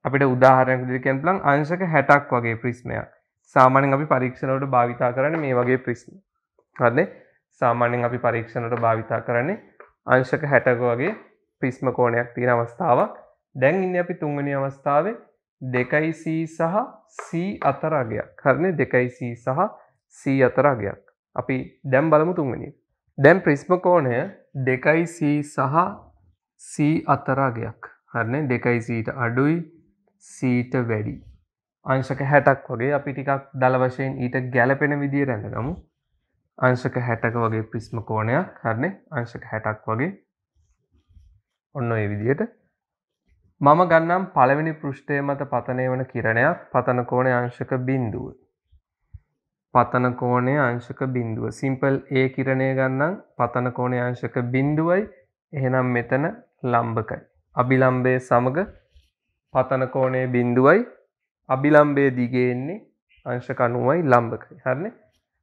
අපිට උදාහරයක් දිරිකැන් ප්ලන් අංශක හැටක් වගේ ප්‍රිස්මයක් සාමානෙන් අපි පරීක්ෂණවට භාවිතා කරන මේ වගේ ප්‍රිස්ම හරද සාමානෙන් අපි පරීක්ෂණට භාවිතා කරන්නේ අංශක හැටක වගේ ප්‍රිස්ම කෝණයක් තියෙන අවස්ථාවක් දැන් ඉන්න අපි තුන්වනි අවස්ථාවේ දෙකයි C සහ C අතර අගයක් හරිනේ දෙකයි C සහ C අතර අගයක් අපි දැන් බලමු තුන්වෙනි දැන් ප්‍රිස්ම කෝණය දෙකයි C සහ C අතර අගයක් හරිනේ දෙකයි Cට අඩුයි Cට වැඩි අංශක 60ක් වගේ අපි ටිකක් දල වශයෙන් ඊට ගැළපෙන විදියට රැඳගමු අංශක 60ක වගේ ප්‍රිස්ම කෝණයක් හරිනේ අංශක 60ක් වගේ ඔන්න ඔය විදියට මම ගන්නම් පළවෙනි පෘෂ්ඨය මත පතනය වන කිරණයක් පතන කෝණය අංශක බිඳුව. පතන කෝණය අංශක බිඳුව. සිම්පල් ඒ කිරණය ගන්නම් පතන කෝණය අංශක බිඳුවයි එහෙනම් මෙතන ලම්භකයි. අභිලම්බය සමග පතන කෝණය බිඳුවයි අභිලම්බය දිගේන්නේ අංශක 90යි ලම්භකයි. හරිනේ?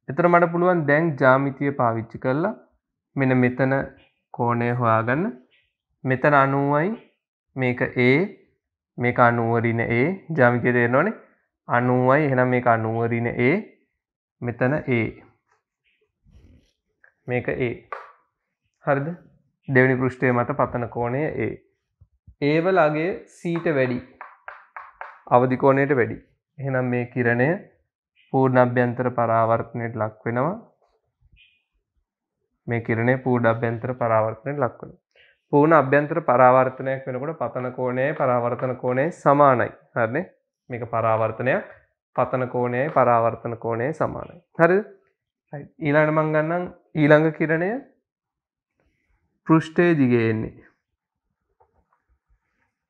එතන මට පුළුවන් දැන් ජ්‍යාමිතිය පාවිච්චි කරලා මෙන්න මෙතන කෝණය හොයාගන්න. මෙතන 90යි මේක ඒ මේක අනුවරින ඒ ජාමිතිය තේරෙනවනේ අනුවයි එහෙනම් මේක අනුවරින ඒ මෙතන ඒ මේක ඒ හරිද දෙවනි පෘෂ්ඨය මත පතන කෝණය ඒ ඒවලාගේ සීට වැඩි අවධිකෝණයට වැඩි එහෙනම් මේ කිරණය පූර්ණ අභ්‍යන්තර පරාවර්තනයට ලක් වෙනවා මේ කිරණේ පූඩ අභ්‍යන්තර පරාවර්තනයට ලක් වෙනවා පුහුණු අභ්‍යන්තර පරාවර්තනයක් වෙනකොට පතන කෝණයයි පරාවර්තන කෝණයයි සමානයි. හරිනේ? මේක පරාවර්තනයක් පතන කෝණයයි පරාවර්තන කෝණයයි සමානයි. හරිද? right. ඊළඟට මම ගන්නම් ඊළඟ කිරණය පෘෂ්ඨයේ දිගේ එන්නේ.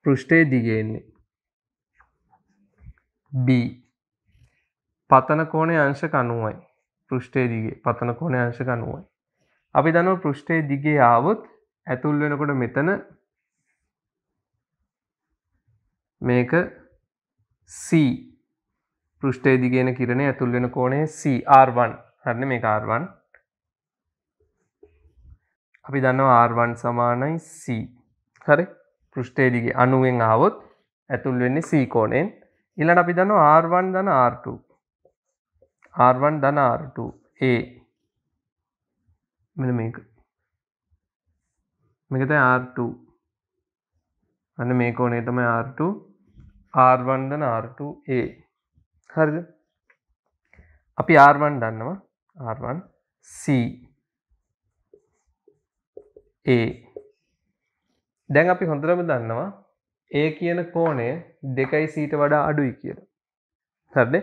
පෘෂ්ඨයේ දිගේ එන්නේ. B පතන කෝණේ අංශක 90යි. පෘෂ්ඨයේ දිගේ පතන කෝණේ අංශක 90යි. අපි දන්නවා පෘෂ්ඨයේ දිගේ ආවොත් ඇතුල් වෙනකොට මෙතන මේක C පෘෂ්ඨයේ දිගේන කිරණේ ඇතුල් වෙන කෝණය C R1 හරිනේ මේක R1 අපි දන්නවා R1 සමානයි C හරි පෘෂ්ඨයේ දිගේ 90ෙන් ආවොත් ඇතුල් වෙන්නේ C කෝණයෙන් ඊළඟට අපි දන්නවා R1 ධන R2 R1 ධන R2 A මෙන්න මේක මේකත R2 අන්න මේ කෝනේ තමයි R2 R1 දන R2A හරිද අපි R1 දන්නවා R1 C A දැන් අපි හොඳටම දන්නවා ඒ කියන කෝණය දෙකයි සීට වඩා අඩුයි කියලා. හරිද?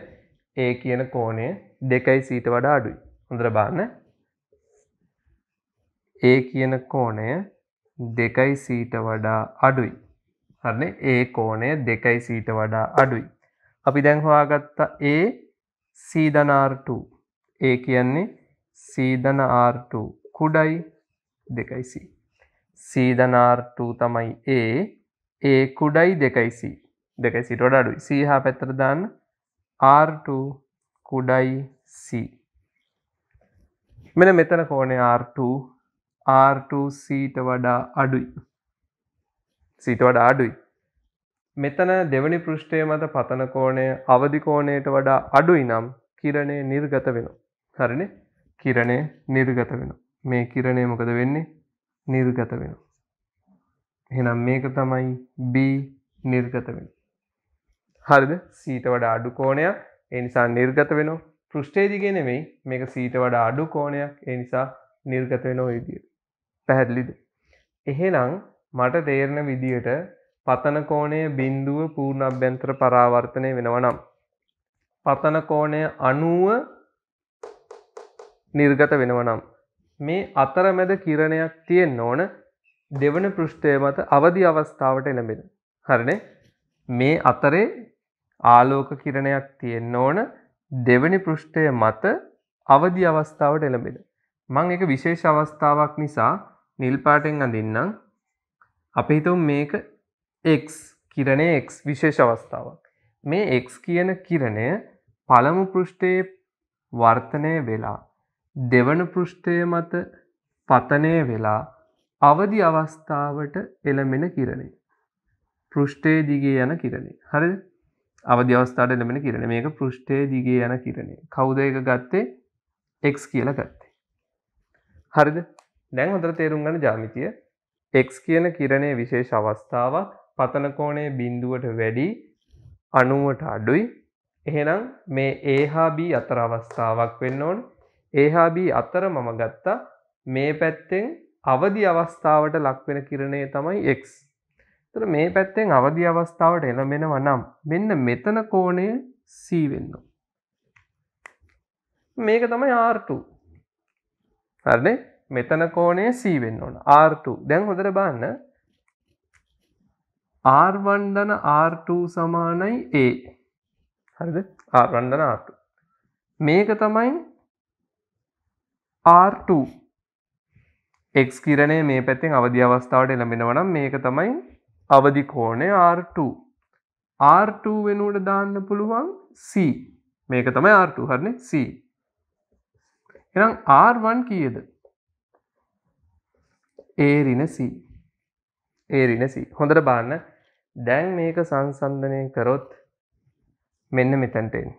ඒ කියන කෝණය දෙකයි සීට වඩා අඩුයි. හොඳට බලන්න. ඒ කියන කෝණය දෙකයි සීට වඩා අඩුයි හරන ඒ කෝණය දෙකයි සීට වඩා අඩුයි අපි දැන් හොයාගත්තා ඒ සීදනාර්ට ඒ කියන්නේ සීදනාර්ට කුඩයි දෙකයිසි සීදනාර්ට තමයි ඒ ඒ කුඩයි දෙකයිසි දෙකයිසිට වඩා අඩුයි සීහා පැත්‍රදාන්න ආර්ට කුඩයි සී මෙන මෙතන කෝනේ ආර්ටූ R2 සීට වඩා අඩුයි සීට වඩා අඩුයි මෙතන දෙවනි පෘෂ්ඨය මත පතන කෝණය අවධි කෝණයට වඩා අඩුයි නම් කිරණය නිර්ගත වෙනවා හරිනේ කිරණය නිර්ගත වෙනවා මේ කිරණය මොකද වෙන්නේ නිර්ගත වෙනවා එහෙනම් මේක තමයි B නිර්ගත වෙනවා හරිද සීට වඩා අඩු කෝණයක් ඒ නිසා නිර්ගත වෙනවා පෘෂ්ඨයේදී නෙමෙයි මේක සීට වඩා අඩු කෝණයක් ඒ නිසා නිර්ගත වෙනවා විදියට පැහැදිලිද. එහෙනම් මට තේරණ විදියට පතනකෝණය බින්දුව පූර්ණ අභ්‍යන්ත්‍ර පරාවර්තනය වෙනවනම්. පතනකෝණය අනුව නිර්ගත වෙනවනම්. මේ අතරමැද කිරණයක් තියෙන් ඕන දෙවන පෘෂ්ඨය මත අවධි අවස්ථාවට එළඹෙන. හරනේ මේ අතරේ ආලෝක කිරණයක් තියෙන් ඕන දෙවනි පෘෂ්ඨය මත අවධි අවස්ථාවට එළඹෙන. මං එක විශේෂ අවස්ථාවක් නිසා නිල් පාටෙන් අඳින්නම් අපි හිතුම් මේක එක් කිරණය එක් විශේෂ අවස්ථාවක් මේ එක් කියන කිරණය පළමු පෘෂ්ටයේ වර්තනය වෙලා දෙවන පෘෂ්ටය මත පතනය වෙලා අවදි අවස්ථාවට එළමෙන කිරණේ. පෘෂ්ටේ දිගේ යන කිරණේ. හරි අවදි අවස්ථාවට එළමෙන කිරණ මේක පෘෂ්ටේ දිගේ යන කිරණේ. කවුද එක ගත්තේ එක් කියලා ගත්තේ. හරිද දැන් හොඳට තේරුම් ගන්න ජාමිතිය x කියන කිරණේ විශේෂ අවස්ථාවක් පතන කෝණය බිඳුවට වැඩි 90ට අඩුයි එහෙනම් මේ a හා b අතර අවස්ථාවක් වෙන්න ඕන a හා b අතර මම ගත්තා මේ පැත්තෙන් අවදි අවස්ථාවට ලක්වෙන කිරණය තමයි x. ඒතර මේ පැත්තෙන් අවදි අවස්ථාවට එළමෙනවා නම් මෙන්න මෙතන කෝණය c වෙන්න ඕන. මේක තමයි R2. හරිනේ? මෙතන කෝණය C වෙන්න ඕන R2 දැන් හොඳට බලන්න R1 ධන R2 සමානයි A හරිද R1 ධන R2 මේක තමයි R2 x කිරණය මේ පැත්තෙන් අවදි අවස්ථාවට එළඹෙනවා නම් මේක තමයි අවදි කෝණය R2 R2 වෙනුවට දාන්න පුළුවන් C මේක තමයි R2 හරිනේ C එහෙනම් R1 කීයද ඒරින සී ඒරින සී හොඳට බාන්න දැන් මේක සංසන්ධනය කරොත් මෙන්න මෙතැන්ටෙන්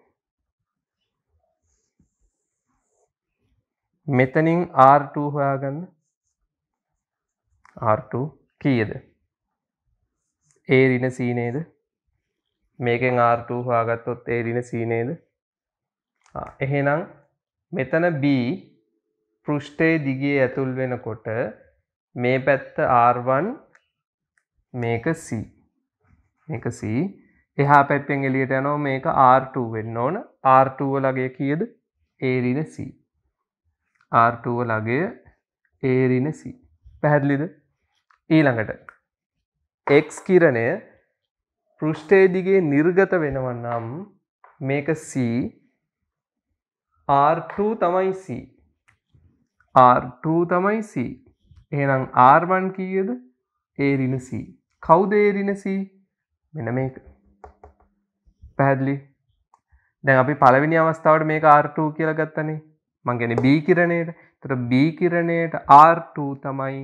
මෙතනින් R2 හොයාගන්න R2 කීයද ඒරින සීනේද මේකෙන් R2 හොයාගත්තොත් ඒරින සීනේද එහෙනම් මෙතන B පෘෂ්ඨයේ දිගේ ඇතුල් වෙනකොට මේ පැත්ත R1 මේක C මේක C එහා පැත්තෙන් එළියට යනවා මේක R2 වෙන්න ඕන R2 වලගේ කීයද A ඍණ C R2 වලගේ A ඍණ C පැහැදිලිද ඊළඟට x කිරණය පෘෂ්ඨයේ දිගේ නිර්ගත වෙනවා නම් මේක C R2 තමයි C R2 තමයි C එහෙනම් R1 කීයද A ඍණ C කවුද A ඍණ C මෙන්න මේක පැහැදිලි දැන් අපි පළවෙනි අවස්ථාවට මේක R2 කියලා ගත්තනේ මං කියන්නේ B කිරණයට එතකොට B කිරණයට R2 තමයි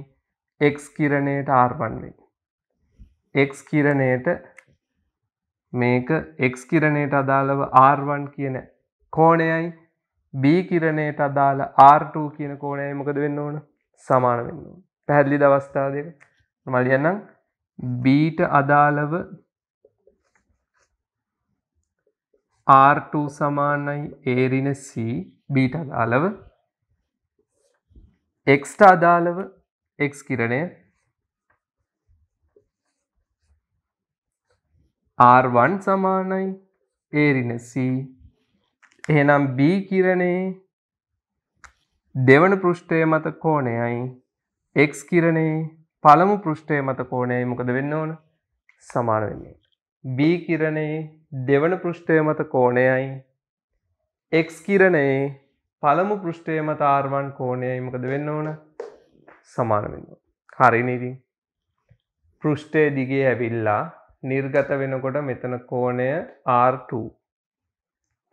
X කිරණයට R1 වෙන්නේ X කිරණයට මේක X කිරණයට අදාළව R1 කියන කෝණයයි B කිරණයට අදාළ R2 කියන කෝණයයි මොකද වෙන්න ඕන සමාන වෙන්න පැහැදිලි දවස්ථා දෙක මලියන්නම් බීට අදාළව R2 සමානයි ඒරින C බීට අදාළව එක්ට අදාළව එක් කිරණය R1 සමානයි ඒරින C එහෙනම් B කිරණේ දෙවන පෘෂ්ඨය මත කෝණයයි එක් කිරණේ පළමු පෘෂ්ඨය මත කෝණයයි මොකද වෙන්න ඕන සමාන වෙන්නේ. B කිරණේ දෙවන පෘෂ්ඨය මත කෝණයයි x කිරණේ පළමු පෘෂ්ඨය මත R1 කෝණයයි මොකද වෙන්න ඕන සමාන වෙන්න ඕන. හරිනේ ඉතින්. පෘෂ්ඨයේ දිගේ ඇවිල්ලා නිර්ගත වෙනකොට මෙතන කෝණය R2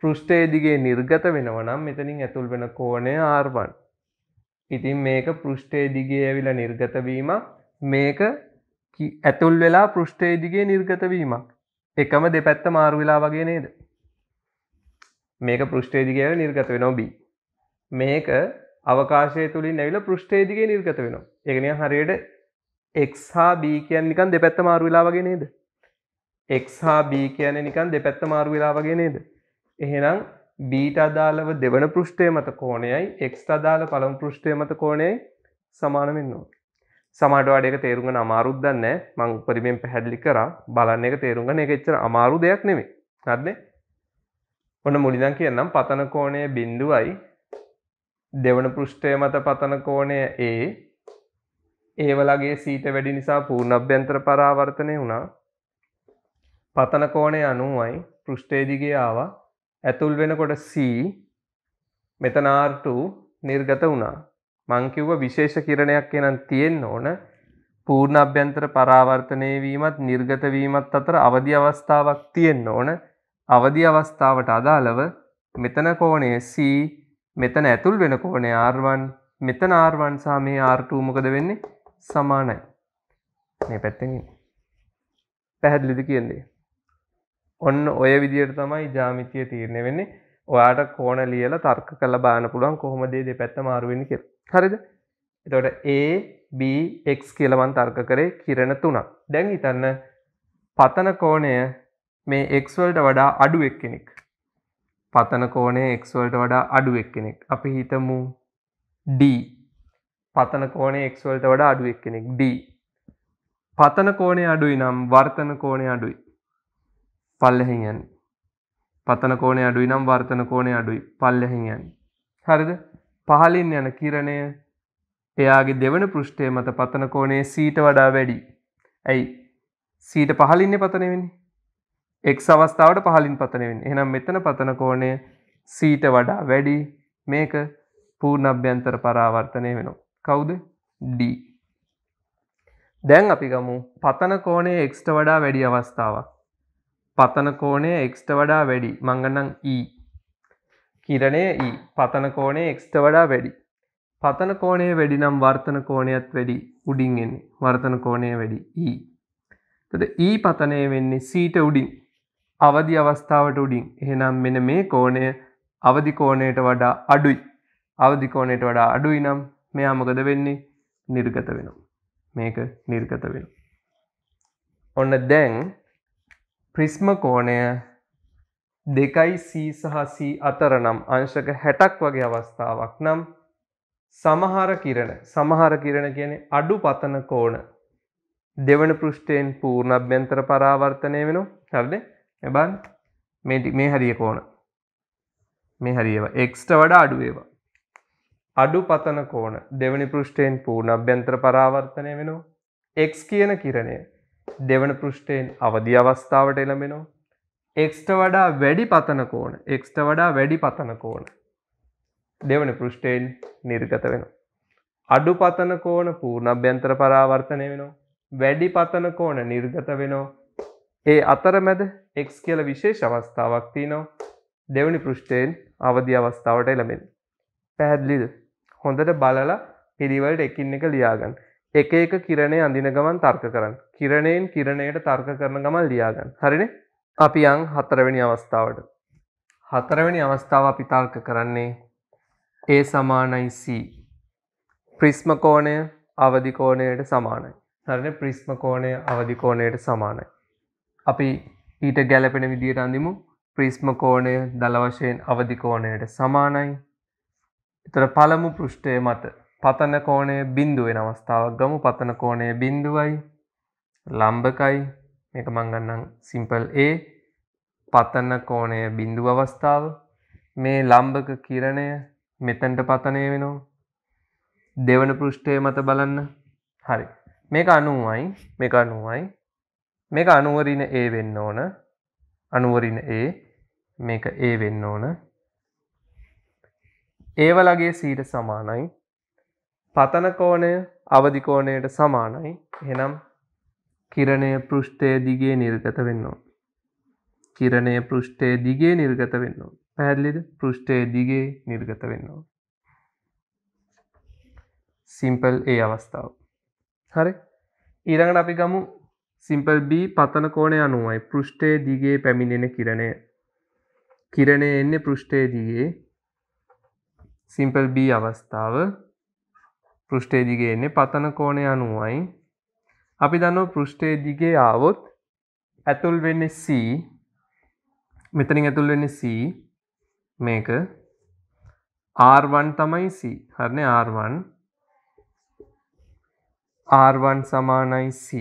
පෘෂ්ටේදිගේ නිර්ගත වෙනවනම් මෙතනින් ඇතුල් වෙන කෝනය ආර්වන් ඉතින් මේක පෘෂ්ටේදිගේ ඇවිල නිර්ගතවීමක් මේක ඇතුල් වෙලා පෘෂ්ටේදිගේ නිර්ගතවීමක් එකම දෙපැත්ත මාර්වෙලා වගේ නේද මේක පෘෂ්ටේදිගේ නිර්ගත වෙනවා බී මේක අවකාශය තුළින් ඇවිල පෘෂ්ටේදිගේ නිර්ගත වෙනවා එකනය හරියට එක් හා බී කියන් නිකන් දෙපැත්ත මාරුවෙලා වගේ නේද එක් හා බී කියන නිකන් දෙපැත්ත මාරුවෙලා වගේ නේද එහෙනම් බීට අදාළව දෙවන පෘෂ්ඨය මත කෝණයයි එක්ට අදාළ පළම් පෘෂ්ඨය මත කෝණය සමානවෙන්නවා. සමාට අඩක තේරුග අමාරුද දන්න මං උපරිමෙන් පැහැදිලි කර බලන්න එක තේරුග එකච්චර අමාරු දෙයක් නෙමේ හත්නේ ඔන්න මුලිදන් කියන්නම් පතන කෝණය බින්දුවයි දෙවන පෘෂ්ඨය මත පතන කෝණය ඒ ඒවලගේ සීට වැඩි නිසා පූර්ණභ්‍යන්ත්‍ර පරාවර්තනය වුණා පතන කෝණය අනුවයි පෘෂ්ඨේදිගේ ආවා ඇතුල් වෙනකොට C මෙතන R2 නිර්ගත වුණා. මං කිව්ව විශේෂ කිරණයක් එනන් තියෙන්න ඕන. පූර්ණ අභ්‍යන්තර පරාවර්තනය වීමත් නිර්ගත වීමත් අතර අවදි අවස්ථාවක් තියෙන්න ඕන. අවදි අවස්ථාවට අදාළව මෙතන කෝණය C මෙතන ඇතුල් වෙන කෝණය R1 මෙතන R1 සහ මේ R2 මොකද වෙන්නේ? සමානයි. මේ පැත්තෙන් පැහැදිලිද කියන්නේ? ඔන්න ඔය විදියට තමයි ජාමිතිය තීරණය වෙන්නේ ඔයාට කෝන ලියල තර්ක කල බාන පුළුවන් කොහොමදේ දෙ පැත්ත මාරුවෙනි කිය හරිද එතට ABX කියලවන් තර්ක කරේ කිරණ තුනක් දැන් හිතන්න පතන කෝණය මේ එක්වල්ට වඩා අඩු එක් කෙනෙක් පතන කෝණය එක්වල්ට වඩා අඩු එක් කෙනෙක් අපි හිතමු D පතන කෝණය එක්වල්ට වඩා අඩු එක් කෙනෙක් D පතන කෝණය අඩුයි නම් වර්තන කෝණය අඩුයි පල්ලෙහින් යන්නේ. පතන කෝණය අඩුයි නම් වර්තන කෝණය අඩුයි පල්ලෙහින් යන්නේ. හරිද? පහලින් යන කිරණය එයාගේ දෙවන පෘෂ්ඨයේ මත පතන කෝණය සීට වඩා වැඩි. ඇයි? සීට පහලින්නේ පතන වෙන්නේ. x අවස්ථාවට පහලින් පතන වෙන්නේ. එහෙනම් මෙතන පතන කෝණය සීට වඩා වැඩි. මේක පූර්ණ අභ්‍යන්තර පරාවර්තනය වෙනවා. කවුද? D. දැන් අපි ගමු පතන කෝණය x ට වඩා වැඩි අවස්ථාවක්. පතන කෝණය එක්ට වඩා වැඩි මඟනම් E කිරණය E පතන කෝණය එක්ට වඩා වැඩි පතන කෝණය වැඩි නම් වර්තන කෝණයත් වැඩි උඩින් එන්නේ වර්තන කෝණය වැඩි E තට E පතනය වෙන්නේ සීට උඩින් අවදි අවස්ථාවට උඩින් එහෙනම් මෙන මේ කෝණය අවධි කෝණයට වඩා අඩුයි අවධි කෝණයට වඩා අඩුයි නම් මෙයා මොකද වෙන්නේ නිර්ගත වෙනවා මේක නිර්ගත වෙන ඔන්න දැන් ප්‍රිස්ම කෝණය දෙකයි සී සහසී අතර නම් අංශක හැටක් වගේ අවස්ථාවක් නම් සමහර කිරණ සමහර කිරණ කියන්නේ අඩු පතන කෝණ දෙවන පෘෂ්ටයෙන් පූර්ණ අභ්‍යන්තර පරාවර්තනය වෙන හරිද එබන් මේ හරිය කෝණ මේ හරිවා එක්ට වඩා අඩුවේවා අඩු පතන කෝන දෙවනි පෘෂ්ටයෙන් පූර්ණ අභ්‍යන්ත්‍ර පරාවර්තනය වෙනවා එක් කියන කිරණය දෙවන පෘෂ්ටයෙන් අවධි අවස්ථාවට එළඹෙනවා එක්ට වඩා වැඩි පතන කෝන එක්ට වඩා වැඩි පතන කෝන දෙවන පෘෂ්ටයෙන් නිර්ගත වෙනවා අඩු පතන කෝන පූර්ණභ්‍යන්තර පරාවර්තනය වෙනවා වැඩි පතන කෝන නිර්ගත වෙනවා ඒ අතරමැද එක්ස් කියල විශේෂ අවස්ථාවක් තියනවා දෙවනි පෘෂ්ටයෙන් අවධි අවස්ථාවට එළමෙන් පැහැදිලිද හොඳට බලලා පිළිවලට එකින් එක ලියාගන්න එක එක කිරණය අඳින ගමන් තර්ක කරන්න කිරණයෙන් කිරණයට තර්ක කරන ගමන් ලියාගන්න හරින අපි යං හතරවෙනි අවස්ථාවට හතරවෙනි අවස්ථාව අපි තර්ක කරන්නේ ඒ සමානයි C ප්‍රිස්ම කෝණය අවධිකෝණයට සමානයි හරින ප්‍රිස්ම කෝණය අවධිකෝණයට සමානයි අපි ඊට ගැලපෙන විදියට අඳිමු ප්‍රිස්ම කෝණය දල වශයෙන් අවධිකෝණයට සමානයි එතර පළමු පෘෂ්ඨය මත පතන කෝණය බිඳුවෙන අවස්ථාවක් ගමු පතන කෝණය බිඳුවයි ලම්භකයි මේක මං ගන්නම් සිම්පල් A පතන කෝණය බිඳුව අවස්ථාව මේ ලම්භක කිරණය මෙතැන්ට පතනය වෙනවා දෙවන පෘෂ්ඨය මත බලන්න හරි මේක අනුවයි මේක අනුවයි මේක අනුවරින ඒ වෙන්න ඕන අනුවරින ඒ මේක ඒ වෙන්න ඕන ඒවලගේ සීට සමානයි පතන කෝණය අවදි කෝණයට සමානයි. එහෙනම් කිරණය පෘෂ්ඨයේ දිගේ නිර්ගත වෙන්නවා. කිරණය පෘෂ්ඨයේ දිගේ නිර්ගත වෙන්නවා. පැහැදිලිද? පෘෂ්ඨයේ දිගේ නිර්ගත වෙන්නවා. සිම්පල් A අවස්ථාව. හරි. ඊළඟට අපි ගමු සිම්පල් B පතන කෝණය 90යි. පෘෂ්ඨයේ දිගේ පැමිණෙන කිරණය. කිරණය එන්නේ පෘෂ්ඨයේ දිගේ. සිම්පල් B අවස්ථාව පෘෂ්ඨයේ දිගේ එන්නේ පතන කෝණය අනුවයි. අපි දන්නවා පෘෂ්ඨයේ දිගේ ආවොත් ඇතුල් වෙන්නේ C මෙතනින් ඇතුල් වෙන්නේ C මේක R1 තමයි C හරිනේ R1 R1 සමානයි C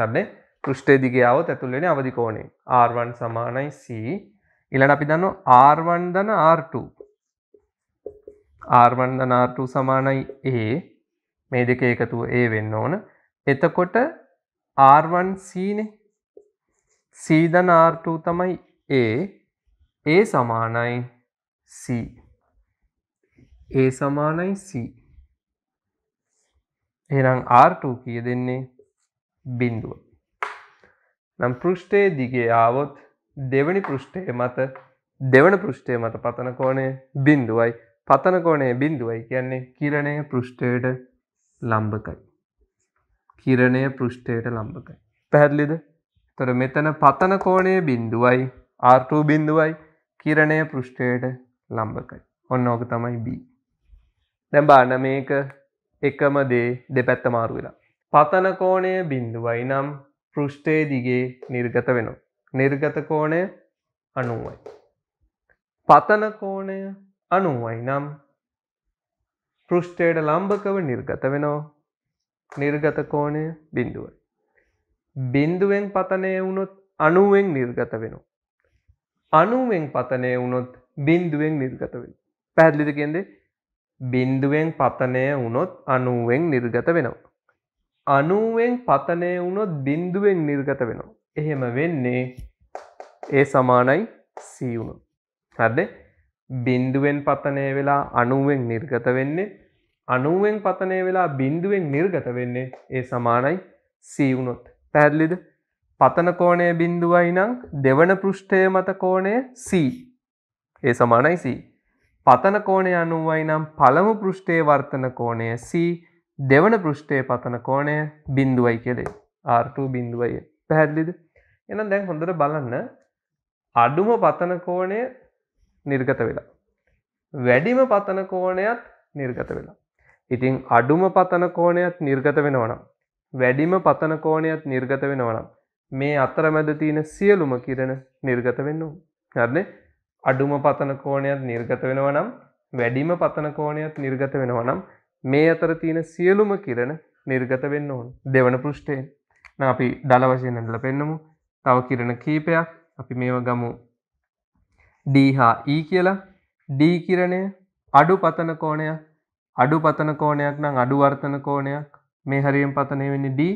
හරිනේ පෘෂ්ඨයේ දිගේ ආවොත් ඇතුල් වෙන්නේ අවදි කෝණයෙන් R1 සමානයි C ඊළඟ අපි දන්නවා R1 දන R2 ආර්මන්ද නාටු සමානයි ඒ මේ දෙක එකතුව ඒ වෙන්න ඕන එතකොට ආර්වන් සීනෙ සීදන ආර්ටූ තමයි ඒ ඒ සමානයි C ඒ සමානයි C එහෙනම් R2 කිය දෙන්නේ බිඳුව නම් පෘෂ්ඨයේ දිගේ ආවොත් දෙවනි පෘෂ්ඨයේ මත දෙවන පෘෂ්ඨයේ මත පතන කෝණය බිඳුවයි පතන කෝණය බිඳුවයි කියන්නේ කිරණය පෘෂ්ඨයට ලම්භකයි. කිරණය පෘෂ්ඨයට ලම්භකයි. පැහැදිලිද? එතකොට මෙතන පතන කෝණය බිඳුවයි R2 බිඳුවයි කිරණය පෘෂ්ඨයට ලම්භකයි. ඔන්න ඕක තමයි B. දැන් බලන්න මේක එකම දේ දෙපැත්ත මාරු වෙලා. පතන කෝණය බිඳුවයි නම් පෘෂ්ඨයේ දිගේ නිර්ගත වෙනවා. නිර්ගත කෝණය 90යි. පතන කෝණය අනුවයි නම් පෘෂ්ඨයට ලම්භකව නිර්ගත වෙනෝ නිර්ගත කෝණය බිඳුවයි. බින්දුවෙන් පතනය වුණොත් අනුවෙන් නිර්ගත වෙනවා. අනුවෙන් පතනය වුණොත් බින්දුවෙන් නිර්ගත වෙන. පැහැදිලිද කියදේ බින්දුවෙන් පතනය වුණොත් අනුවෙන් නිර්ගත වෙනවා. අනුවෙන් පතනය වුණොත් බින්දුවෙන් නිර්ගත වෙනවා. එහෙම වෙන්නේ ඒ සමානයි සීවුණු. හරදේ බින්දුවෙන් පතනය වෙලා අනුවෙන් නිර්ගත වෙන්නේ අනුවෙන් පතනය වෙලා බින්දුවෙන් නිර්ගත වෙන්නේ ඒ සමානයි සීවුණොත් පැහැදිලිද පතන කෝණය බින්දුවයි නම් දෙවන පෘෂ්ඨය මත කෝණය C ඒ සමානයි C පතන කෝණය 90යි නම් පළමු පෘෂ්ඨයේ වර්තන කෝණය C දෙවන පෘෂ්ඨයේ පතන කෝණය බින්දුවයි කියලා R2 බින්දුවයි පැහැදිලිද එහෙනම් දැන් හොඳට බලන්න අඩුම පතන කෝණය නිර්ගත වෙලා. වැඩිම පතන කෝණයත් නිර්ගත වෙලා. ඉතිං අඩුම පතන කෝණයත් නිර්ගත වෙනවනම්. වැඩිම පතන කෝණයත් නිර්ගත වෙනවනම්. මේ අතරමැද තියෙන සියලුම කිරණ නිර්ගත වෙන්නු. හරනේ අඩුම පතන කෝණයත් නිර්ගත වෙනවනම් වැඩිම පතන කෝණයත් නිර්ගත වෙනවනම් මේ අතර තියෙන සියලුම කිරණ නිර්ගත වෙන්න ඕන දෙවන පෘෂ්ඨයෙන් අපි දල වශයෙන් ඇඳලා පෙන්නමු. තව කිරණ කීපයක් අපි මේව ගමු D හා E කියලා D කිරණය අඩු පතන කෝණයක් අඩු පතන කෝණයක් නම් අඩු වර්තන කෝණයක් මේ හරියෙන් පතනය වෙන්නේ D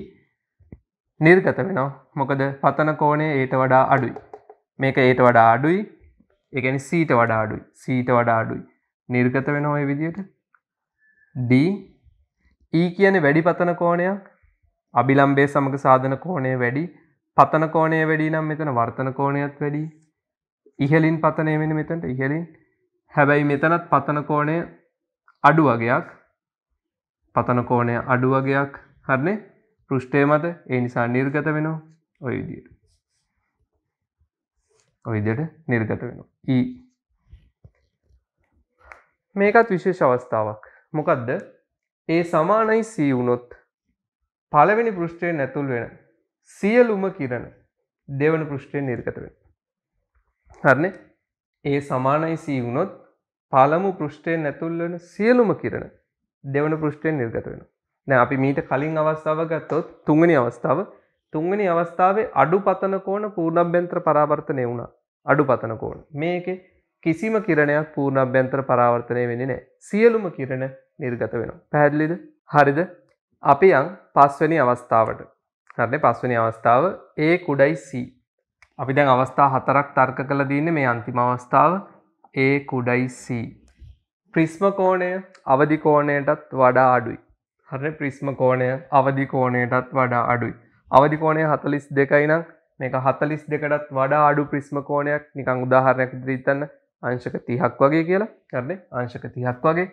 නිර්ගත වෙනවා මොකද පතන කෝණය ඊට වඩා අඩුයි මේක ඊට වඩා අඩුයි ඒ කියන්නේ C ට වඩා අඩුයි C ට වඩා අඩුයි නිර්ගත වෙනවා ওই විදිහට D E කියන්නේ වැඩි පතන කෝණයක් අභිලම්බයේ සමග සාධන කෝණය වැඩි පතන කෝණය වැඩි නම් මෙතන වර්තන කෝණයත් වැඩි ඉහලින් පතනය වෙන මෙතැට ඉහලින් හැබැයි මෙතනත් පතන කෝණය අඩු වගයක් පතන කෝණය අඩු වගයක් හරනේ පෘෂ්ටය මත ඒ නිසා නිර්ගත වෙනවා ඔය විදියට ඔයිදට නිර්ගත වෙනවා ඊ e. මේකත් විශේෂ අවස්ථාවක් මොකක්ද ඒ සමානයි සී වුණොත් පළවෙනි පෘෂ්ටයෙන් ඇතුල් වෙන සියලුම කිරණ දෙවන පෘෂ්ටයෙන් නිර්ගත වෙන හරන ඒ සමානයි සී වුණොත් පළමු පෘෂ්ටයෙන් ඇතුල්වන සියලුම කිරණ දෙවන පෘෂ්ටයෙන් නිර්ගත වෙන නෑ අපි මීට කලින් අවස්ථාව ගත්තොත් තුංගනි අවස්ථාව තුංගනි අවස්ථාවේ අඩු පතන කෝන පූර්ණභ්‍යන්ත්‍ර පරාවර්තනය වුණා අඩු පතන කෝන මේක කිසිම කිරණයක් පූර්ණභ්‍යන්ත්‍ර පරාවර්තනය වෙනි නෑ සියලුම කිරණ නිර්ගත වෙන පැහැදිලිද හරිද අපි යන් පස්වැනි අවස්ථාවට හරන පස්වනි අවස්ථාව ඒ කුඩයි සී අපි දැන් අවස්ථා හතරක් තර්ක කළ දීන්නේ මේ අන්තිම අවස්ථාව A කුඩයි C. ප්‍රිස්ම කෝණය අවදි කෝණයටත් වඩා අඩුයි. හරිනේ ප්‍රිස්ම කෝණය අවදි කෝණයටත් වඩා අඩුයි. අවදි කෝණය 42යි නම් මේක 42කටත් වඩා අඩු ප්‍රිස්ම කෝණයක් නිකන් උදාහරණයක් විදිහට හිතන්න අංශක 30ක් වගේ කියලා. හරිනේ? අංශක 30ක් වගේ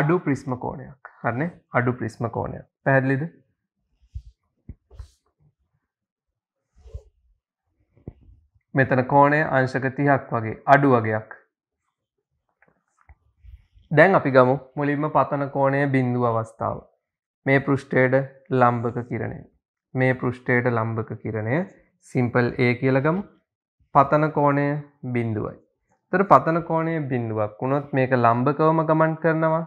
අඩු ප්‍රිස්ම කෝණයක්. හරිනේ? අඩු ප්‍රිස්ම කෝණයක්. පැහැදිලිද? මෙතන කෝණය අංශක තිහක් වගේ අඩු වගයක් දැන් අපි ගමු මුලින්ම පතන කෝණය බිින්දුව අවස්ථාව මේ පෘෂ්ටේඩ ලම්භක කිරණය මේ පෘෂ්ටේඩ ලම්භක කිරණය සිම්පල් ඒ කියලගම පතන කෝණය බිින්දුවයි තර පතන කෝණය බිින්දුවක් වුණොත් මේක ලම්භකවම ගමන් කරනවා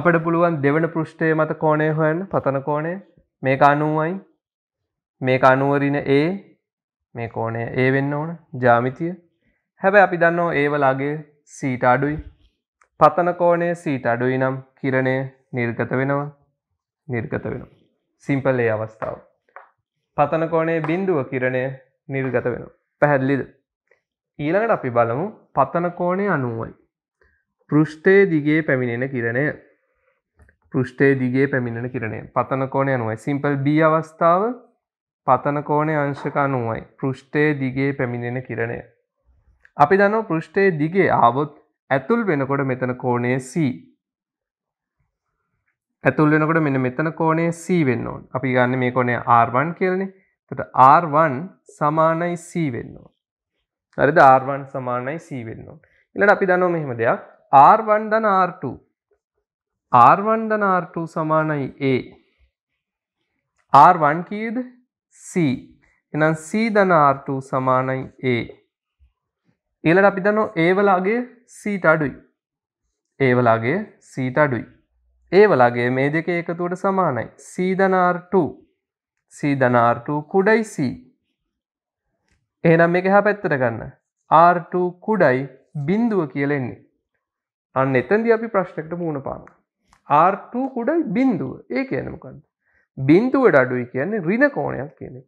අපට පුළුවන් දෙවන පෘෂ්ටය මත කෝණය හොයන්න පතන කෝණය මේක අනුවයි මේක අනුවරින ඒ මේ කෝනය ඒ වෙන්න ඕන ජාමිතිය හැබැ අපි දන්නෝ ඒවලාගේ සීට අඩුයි පතන කෝනය සීට අඩුයි නම් කිරණය නිර්ගත වෙනවා නිර්ගත වෙන සිම්පලේ අවස්ථාව පතන කෝනේ බින්දුව කිරණය නිර්ගත වෙන පැහැදිලිද ඊළඟට අපි බලමු පතන කෝණය අනුවයි පෘෂ්ටේ දිගේ පැමිණෙන කිරණය පෘෂ්ටේ දිගේ පැමිණෙන කිරණය පතන කෝණය අනුවයි සිම්පල් බී අවස්ථාව පතන කෝණේ අංශක 90යි. පෘෂ්ඨයේ දිගේ පැමිණෙන කිරණය. අපි දන්නවා පෘෂ්ඨයේ දිගේ ආවොත් ඇතුල් වෙනකොට මෙතන කෝණය C. ඇතුල් වෙනකොට මෙන්න මෙතන කෝණය C වෙන්න ඕන. අපි ගන්න මේ කෝණය R1 කියලානේ. එතකොට R1 සමානයි C වෙන්න ඕන. හරිද R1 සමානයි C වෙන්න ඕන. ඊළඟට අපි දන්නවා මෙහෙම දෙයක් R1 දන R2 R1 දන R2 සමානයි A R1 කීයද 0.5 C. එහෙනම් C ධන R2 සමානයි A. ඊළඟට අපි දන්නවා A වලගේ C ට අඩුයි. A වලගේ C ට අඩුයි. A වලගේ මේ දෙක එකතුවට සමානයි. C ධන R2 C ධන R2 කුඩයි C. එහෙනම් මේක එහා පැත්තට ගන්න. R2 කුඩයි බිඳුව කියලා එන්නේ. අන්න එතැදි අපි ප්‍රශ්නකට මූුණ පාන. R2 කුඩයි බින්දුව ඒ කියනමකක්ද බින්දුවට අඩුයි කියන්නේ රින කෝණයක් කියන එක.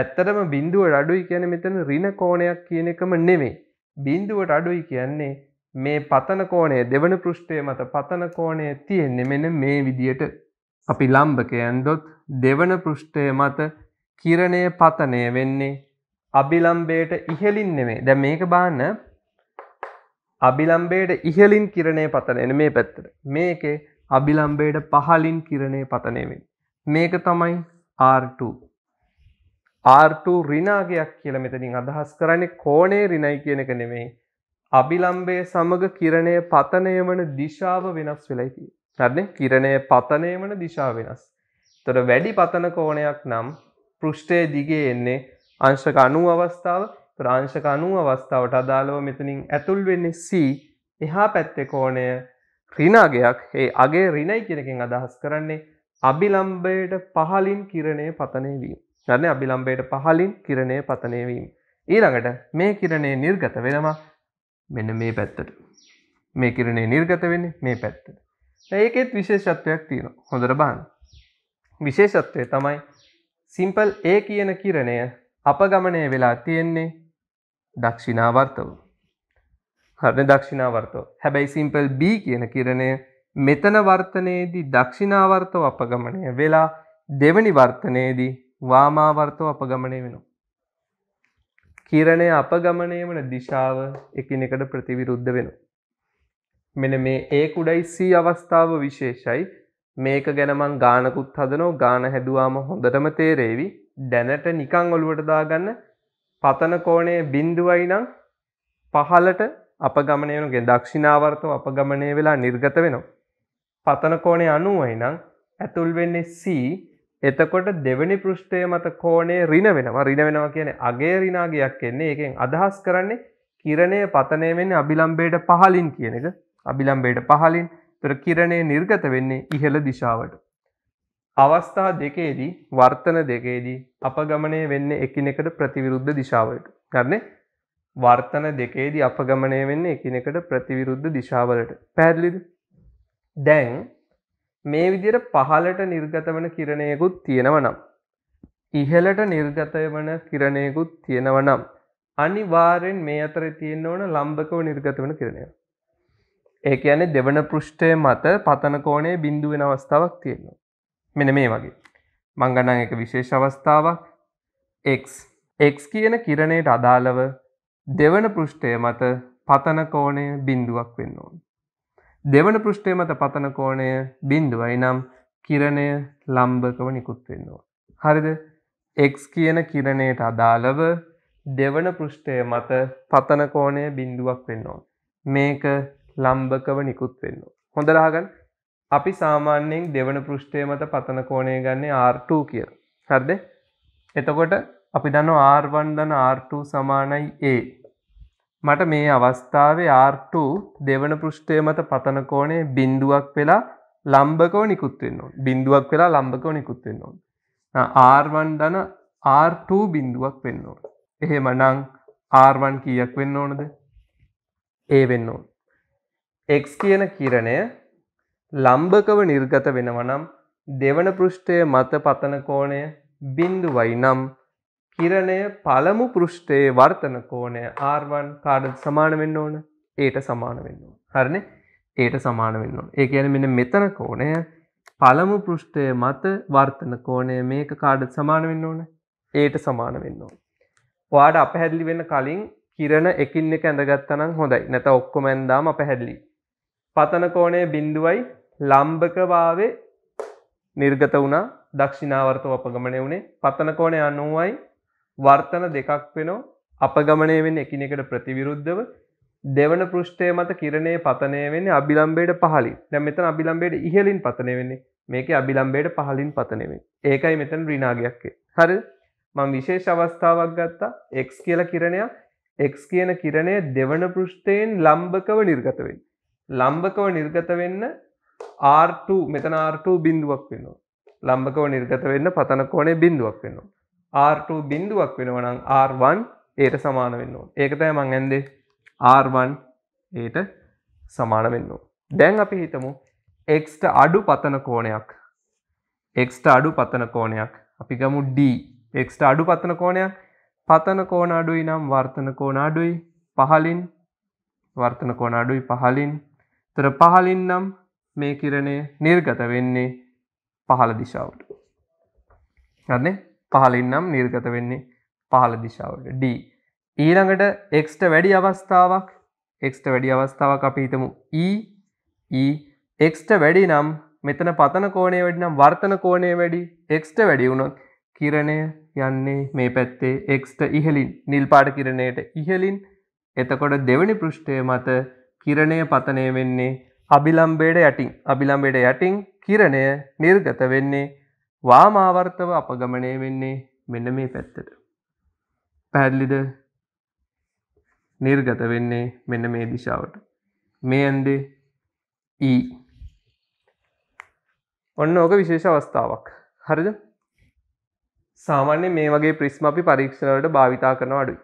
ඇත්තටම බින්දුවට අඩුයි කියන මෙතන රින කෝණයක් කියන එකම නෙමේ. බින්දුවට අඩුයි කියන්නේ මේ පතන කෝණය දෙවන පෘෂ්ඨය මත පතන කෝණය තියෙන්නේ මෙන මේ විදියට අපි ලම්භකයන්දොත් දෙවන පෘෂ්ඨය මත කිරණය පතනය වෙන්නේ අභිලම්බයට ඉහලින් නෙමේ දැ මේක බාන්න අභිලම්බයට ඉහලින් කිරණය පතන එන මේ පැත්තට මේකේ අභිලම්බයට පහලින් කිරණය පතනයවෙන් මේක තමයි R2 R2 රිනාගයක් කියල මෙතනින් අදහස් කරන්නේ කෝණේ රිනයි කියන එක නෙමෙයි අභිලම්බය සමග කිරණය පතනය වන දිශාව වෙනස් වෙලයිති හරනේ කිරණය පතනය වන දිශා වෙනස් තොට වැඩි පතන කෝණයක් නම් පෘෂ්ටය දිගේ එන්නේ අංශක අනු අවස්ථාව ප්‍රංශක අනු අවස්ථාවට අදාළව මෙතනින් ඇතුල් වෙන්නේ සී එහා පැත්තෙ කෝණය රිනාගයක් ඒ අගේ රිනයි කෙනකින් අදහස් කරන්නේ අභිලම්බයට පහලින් කිරණය පතනයවීම ගන්න අභිලම්බයට පහලින් කිරණය පතනයවීම ඊළඟට මේ කිරණය නිර්ගත වෙනවා මෙන්න මේ පැත්තට මේ කිරණය නිර්ගත වෙන්න මේ පැත්තට ඒකෙත් විශේෂත්වයක් තියෙන හොඳර බාන් විශේෂත්වය තමයි සිම්පල් ඒ කියන කිරණය අපගමනය වෙලා තියෙන්නේ දක්ෂිනාවර්තව හරන දක්ෂිනාවර්තව හැබැයි සිම්පල් B කියන කිරණය මෙතන වර්තනයේදී දක්ෂිනාවර්තව අපගමනය වෙලා දෙවනි වර්තනයේදී වාමාවර්තව අපගමනය වෙනවා. කිරණය අපගමනය වන දිශාව එකිනෙකට ප්‍රතිවිරුද්ධ වෙන. මෙන මේ ඒ කුඩයි සී අවස්ථාව විශේෂයි මේක ගැනමං ගානකුත් හදනෝ ගාන හැදවාම හොඳටම තේරේවි දැනට නිකං ඔලුවටදාගන්න පතන කෝණය බින්දුවයි නම් පහලට අපගමනයනුගේ දක්ෂිනාවර්තව අපගමනය වෙලා නිර්ගත වෙනවා. පතන කෝණය අනුවයි නම් ඇතුල් වෙන්නේ C එතකොට දෙවැනි පෘෂ්ඨය මත කෝණය රින වෙනවා රින වෙනවා කියන්නේ අගේ රිනාගයක් එන්නේ ඒකෙන් අදහස් කරන්නේ කිරණය පතනය වෙන්නේ අභිලම්බයට පහලින් කියන එක අභිලම්බයට පහලින් තොර කිරණය නිර්ගත වෙන්නේ ඉහළ දිශාවට අවස්ථා දෙකේදී වර්තන දෙකේදී අපගමනය වෙන්නේ එකිනෙකට ප්‍රතිවිරුද්ධ දිශාවට ගන්නේ වර්තන දෙකේදී අපගමනය වෙන්නේ එකිනෙකට ප්‍රතිවිරුද්ධ දිශාවලට පැහැදිලිද දැන් මේ විදියට පහලට නිර්ගත වන කිරණයකුත් තියෙනවනම්. ඉහලට නිර්ගතය වන කිරණයකුත් තියෙනවනම්. අනිවාරෙන් මේ අතර තියෙන්න්න ඕන ලම්බකව නිර්ගත වන කිරණය. ඒ යනෙ දෙවන පෘෂ්ටය මත පතනකෝනේ බිඳුවෙන අවස්ථාවක් තියෙනවා. මෙන මේ වගේ. මංගනං එක විශේෂ අවස්ථාවක් එක් කියන කිරණයට අදාළව දෙවන පෘෂ්ටය මත පතනකෝණය බින්දුවක් වෙන්න ඕන. දෙවන පෘෂ්ඨය මත පතන කෝණය බින්දුවයි නම් කිරණය ලම්භකව නිකුත්වෙන්නවා. හරිද එක් කියන කිරණයට අදාළව දෙවන පෘෂ්ඨය මත පතන කෝණය බින්දුවක් වෙන්නවා. මේක ලම්භකව නිකුත් වෙන්න. හොඳරහගන් අපි සාමාන්‍යයෙන් දෙවන පෘෂ්ඨය මත පතන කෝණය ගන්නේ R2 කිය. හරිද එතකොට අපි දන්න R1 දන R2 සමානයි A මට මේ අවස්ථාවේ R2 දෙවන පෘෂ්ඨය මත පතන කෝණය බිඳුවක් වෙලා ලම්බකව නිකුත් වෙන්න ඕන. බිඳුවක් වෙලා ලම්බකව නිකුත් වෙන්න ඕන. R1 ධන R2 බිඳුවක් වෙන්න ඕන. එහෙමනම් R1 කීයක් වෙන්න ඕනද? ඒ වෙන්න ඕන. x කියන කිරණය ලම්බකව නිර්ගත වෙනවා නම් දෙවන පෘෂ්ඨය මත පතන කෝණය බිඳුවයි නම් කිරණය පළමු පෘෂ්ඨයේ වර්තන කෝණය R1 කාටද සමාන වෙන්න ඕන? ඒට සමාන වෙන්න ඕන. හරිනේ? ඒට සමාන වෙන්න ඕන. ඒ කියන්නේ මෙන්න මෙතන කෝණය පළමු පෘෂ්ඨයේ මත වර්තන කෝණය මේක කාටද සමාන වෙන්න ඕන? ඒට සමාන වෙන්න ඕන. ඔයාට අපහැදිලි වෙන්න කලින් කිරණ එකින් එක ඇඳගත්තනම් හොඳයි. නැත ඔක්කොම ඇඳාම අපහැදිලි. පතන කෝණය බිඳුවයි ලම්බක වාවේ නිර්ගත වුණා දක්ෂිනාවර්තව අපගමනය වුණේ පතන කෝණය 90යි වර්තන දෙකක් වෙනෝ අපගමනය වෙන එකිනෙකට ප්‍රතිවිරුද්ධව දෙවන පෘෂ්ඨය මත කිරණය පතනය වෙන අබිලම්බේට පහලි දැ මෙතන අබිලම්බේට ඉහලින් පතනය වෙන්නේ මේක අබිලම්බේට පහලින් පතනෙවෙන් ඒකයි මෙතන රිනාගයක්කේ හරි මං විශේෂ අවස්ථාවක් ගත්තා එක් කියල කිරණයක් එක් කියන කිරණය දෙවන පෘෂ්ටයෙන් ලම්භකව නිර්ගතවෙන්. ලම්භකව නිර්ගත වෙන්න R2 මෙතන R2 බිඳුවක් වෙනවා. ලම්භකව නිර්ගත වෙන්න පතන කෝණේ බිඳුවක් වෙනවා. R2 බින්දුවක් වෙනවනම් R1 ඒයට සමාන වෙන්න ඒකතෑ මං ඇන්දේ R1 ඒට සමාන වෙන්න දැන් අපි හිතමු එක්ට අඩු පතන කෝණයක් එක්ට අඩු පතන කෝණයක් අපි ගමු ඩක්ට අඩු පතන කෝණයක් පතන කෝණ අඩුයි නම් වර්තන කෝණ අඩුයි පහලින් වර්තන කෝණ අඩුයි පහලින් තර පහලින් නම් මේ කිරණය නිර්ගත වෙන්නේ පහළ දිශාවට ගන්නේ පහලින් නම් නිර්ගත වෙන්නේ පහළ දිශාවට D ඊළඟට එක්ට වැඩි අවස්ථාවක් එක්ට වැඩි අවස්ථාවක් අපි හිතමු E එක්ට e. වැඩි නම් මෙතන පතන කෝණය වැඩි නම් වර්තන කෝණය වැඩි එක්ට වැඩි වුණොත් කිරණය යන්නේ මේ පැත්තේ එක්ට ඉහලින් නිල්පාට කිරණයට ඉහලින් එතකොට දෙවනි පෘෂ්ඨය මත කිරණය පතනය වෙන්නේ අභිලම්බේට යටින් අභිලම්බේට යටින් කිරණය නිර්ගත වෙන්නේ වාමාවර්තව අපගමනය වෙන්නේ මෙන්න මේ පැත්තට. පැහැදිලිද නිර්ගත වෙන්නේ මෙන්න මේ දිශාවට. මේ ඇන්දේ ඊ e. ඔන්න ඕක විශේෂ අවස්ථාවක් හරිද සාමාන්‍ය මේ වගේ ප්‍රිස්ම අපි පරීක්ෂණවලට භාවිතා කරන අඩු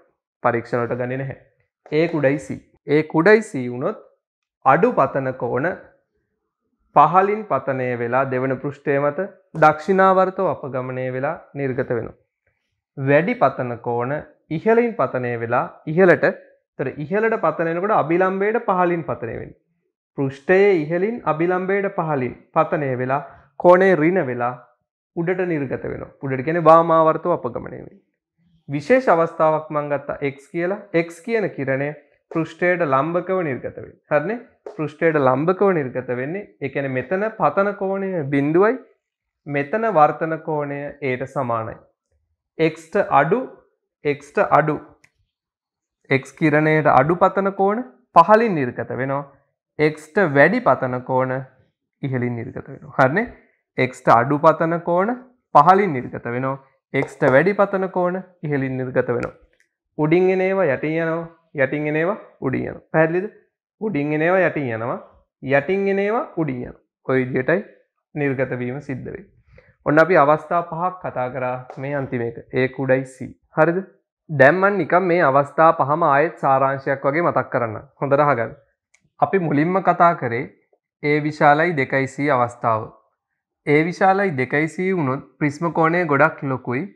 පරීක්ෂණට ගණෙ නැහැ ඒ කුඩයිසි ඒ කුඩයිසි වුණොත් අඩු පතනක ඕන පහලින් පතනය වෙලා දෙවන පෘෂ්ඨය මත දක්ෂිනාවර්තව අපගමනය වෙලා නිර්ගත වෙන. වැඩි පතන කෝන ඉහලින් පතනය වෙලා ඉහලට තර ඉහලට පතනයකට අභිලම්බයට පහලින් පතනයවෙන්. පෘෂ්ටයේ ඉහලින් අභිලම්බයට පහලින් පතනය වෙලා කෝනේ රින වෙලා උඩට නිර්ගත වෙන උඩට කෙන වාමාවර්තව අපගමනයවෙන්. විශේෂ අවස්ථාවක් මංගත්තා එක් කියලා එක් කියන කිරණය පෘෂ්ටයට ලම්භකව නිර්ගත වේ හරන පෘෂ්ටයට ලම්භකව නිර්ගත වෙන්නේ එකන මෙතන පතන කෝණය බිඳුවයි මෙතන වර්තන කෝණය ඒට සමානයි එක්ට අඩු එක්ට අඩු එක් කිරණයට අඩු පතන කෝණ පහලින් නිර්ගත වෙනවා එක්ට වැඩි පතන කෝණ ඉහලින් නිර්ගත වෙන හරන්නේ එක්ට අඩු පතන කෝණ පහලින් නිර්ගත වෙනවා එක්ට වැඩි පතන කෝණ ඉහලින් නිර්ගත වෙනවා උඩින් එනේවා යටින් යනවා යටින් එනේවා උඩින් යන පැහැදිලිද උඩින් එනේවා යටින් යනවා යටින් එනේවා උඩින් යන ඔය විදිහටයි නිර්ගත වීම සිද්ධ වෙයි ඔන්න අපි අවස්ථා පහක් කතා කරා මේ අන්තිම එක ඒ කුඩයි C හරිද දැම්මන් නිකම් මේ අවස්ථා පහම ආයෙත් සාරාංශයක් වගේ මතක් කරන්න හොඳ රහගන්න අපි මුලින්ම කතා කරේ ඒ විශාලයි දෙකයිසී අවස්ථාව ඒ විශාලයි දෙකයිසී වුණොත් ප්‍රිස්ම කෝණය ගොඩක් ලොකුයි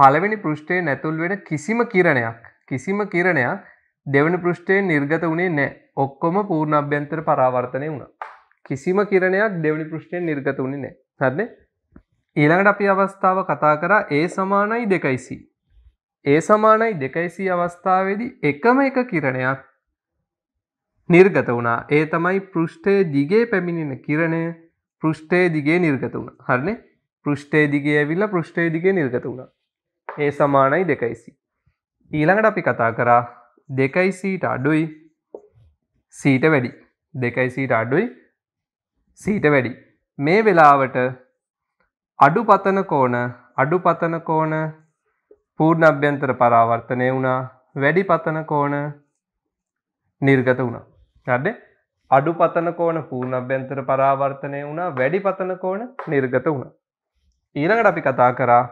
පළවෙනි පෘෂ්ටයේ නැතුල් වෙන කිසිම කිරණයක් කිසිම කිරණයක් දෙවන පෘෂ්ටයෙන් නිර්ගත වුණේ නෑ ඔක්කොම පූර්ණ අභ්‍යන්තර පරාවර්තනය වුණ කිසිම කිරණයක් දෙවනි පෘෂ්ටයෙන් නිර්ගත වුණේ නෑ හරන ඊළඟට අපි අවස්ථාව කතා කරා ඒ සමානයි දෙකයිසි ඒ සමානයි දෙකයිසි අවස්ථාවේදී එකම එක කිරණයක් නිර්ගත වුණා ඒ තමයි පෘෂ්ටය දිගේ පැමිණෙන කිරණය පෘෂ්ටය දිගේ නිර්ගත වුණ හරනේ පෘෂ්ටේ දිගේ ඇවිල්ල පෘෂ්ටේ දිගේ නිර්ගත වුණා ඒ සමානයි දෙකයිසි ඊළඟට අපි කතා කරා දෙකයි සීට අඩුයි සීට වැඩි දෙකයි සීට අඩුයි සීට වැඩි මේ වෙලාවට අඩු පතන කෝන අඩු පතන කෝන පූර්ණ අභ්‍යන්තර පරාවර්තනය වුණා වැඩි පතන කෝන නිර්ගත වුණා හඩ අඩු පතන කෝන පූර්ණ අභ්‍යන්තර පරාවර්තනය වුණා වැඩි පතන කෝන නිර්ගත වුණ ඊළඟට අපි කතා කරා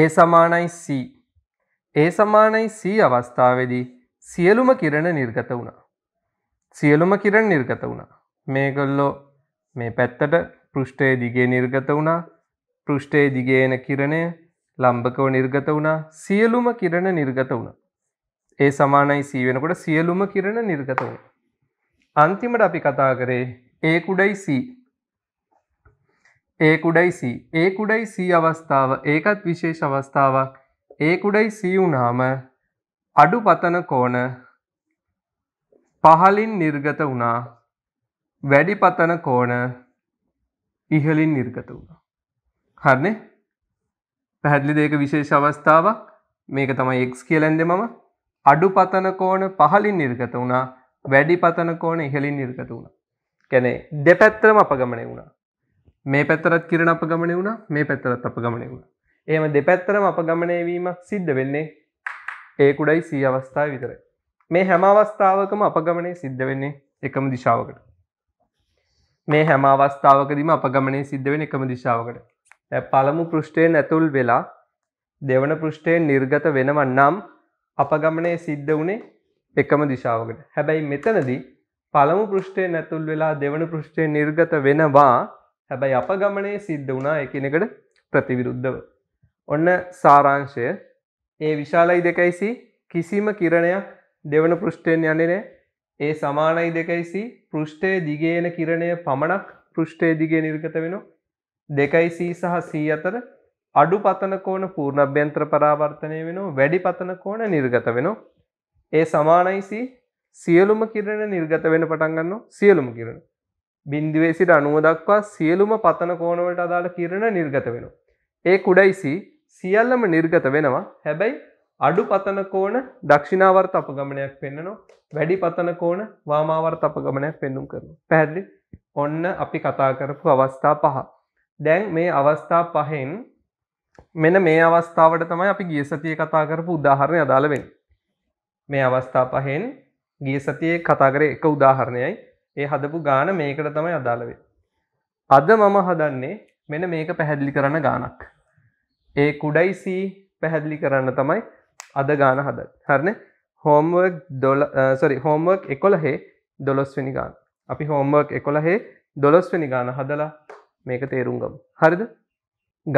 ඒ සමානයි සී ඒ සමානයි සී අවස්ථාවේදී සියලුම කිරණ නිර්ගත වුණා. සියලුම කිරණ නිර්ගත වුණා. මේගොල්ලෝ මේ පැත්තට පෘෂ්ඨයේ දිගේ නිර්ගත වුණා පෘෂ්ඨයේ දිගේන කිරණය ලම්භකව නිර්ගත වුණා සියලුම කිරණ නිර්ගත වුණා. ඒ සමානයි සී වෙනකොට සියලුම කිරණ නිර්ගත වුණා. අන්තිමට අපි කතා කරේ ඒ කුඩයි සී ඒ කුඩයි සී ඒ කුඩයි සී අවස්ථාව ඒකත් විශේෂ අවස්ථාවක් ඒකුඩයි සියුනාම අඩු පතන කෝන පහලින් නිර්ගත වුණා වැඩි පතන කෝන ඉහලින් නිර්ගත වුණා. හරනෙ පැහැදිලි දෙක විශේෂ අවස්ථාවක් මේක තමයි එක් කියලැන්ද මම අඩු පතන කෝන පහලින් නිර්ගත වුණා වැඩි පතන කෝන ඉහලින් නිර්ගත වුණ. කැනෙ දෙපැත්තරම අප ගමනය වුණා. මේ පැත්තරත් කිරණ අප ගමනය වුණා මේ පැත්තරත් අප ගමනය වුණා එහම දෙපැත්තරම අප ගමනයවීමක් සිද්ධ වෙන්නේ ඒ කුඩයි සී අවස්ථාව විතරයි මේ හැම අවස්ථාවකම අප ගමනේ සිද්ධ වෙන්නේ එකම දිශාවකට මේ හැම අවස්ථාවකදීම අප ගමනේ සිද්ධ වෙන එකම දිශාවකට පළමු පෘෂ්ටයෙන් ඇතුල් වෙලා දෙවන පෘෂ්ටයෙන් නිර්ගත වෙනවන් නම් අප ගමනේ සිද්ධ වනේ එකම දිශාවකට හැබැයි මෙතනදී පළමු පෘෂ්ටය නැතුල් වෙලා දෙවන පෘෂ්ටය නිර්ගත වෙනවා හැබැයි අප ගමනේ සිද්ධ වුණා එකනකට ප්‍රතිවිරුද්ධව ඔන්න සාරාංශය ඒ විශාලයි දෙකයිසි කිසිම කිරණයක් දෙවන පෘෂ්ටයෙන් යන්නේ ඒ සමානයි දෙකයිසි පෘෂ්ටයේ දිගේන කිරණය පමණක් පෘෂ්ටයේ දිගේ නිර්ගත වෙන දෙකයිසී සහ සී අතර අඩු පතන කෝන පූර්ණභ්‍යන්ත්‍ර පරාවර්තනය වෙන වැඩි පතන කෝන නිර්ගත වෙන ඒ සමානයිසි සියලුම කිරණ නිර්ගත වෙන පටන්ගන්න සියලුම කිරණ බින්දිවේ සිට අනුව දක්වා සියලුම පතන කෝනවලට අදාළ කිරණ නිර්ගත වෙන ඒ කුඩයිසි සියල්ලම නිර්ගත වෙනවා හැබැයි අඩු පතන කෝන දක්ෂිනාවර්ත අප ගමනයක් පෙන්න්නනවා වැඩි පතන කෝන වාමාවර්ත අප ගමනයක් පෙන්නුම් කරන පැහැදිලි ඔන්න අපි කතා කරපු අවස්ථා පහ දැන් මේ අවස්ථා පහෙන් මෙන මේ අවස්ථාවට තමයි අපි ගිය සතිය කතා කරපු උදාහරණය අදාළවෙන් මේ අවස්ථා පහෙන් ගිය සතියේ කතාකර එක උදාහරණයයි ඒ හදපු ගාන මේකට තමයි අදාළවේ අද මම හදන්නේ මෙන මේක පැහැදිලි කරන්න ගානක් ඒ කුඩයි සී පැහැදිලි කරන්න තමයි අද ගාන හදත් හරන හෝම්වර්ක් සොරි හෝම්වර්ක් එකොළහේ දොළොස්වනි ගාන අපි හෝම්වර්ක් එකොළහේ දොළොස්වනි ගාන හදලා මේක තේරුම්ගම් හරිද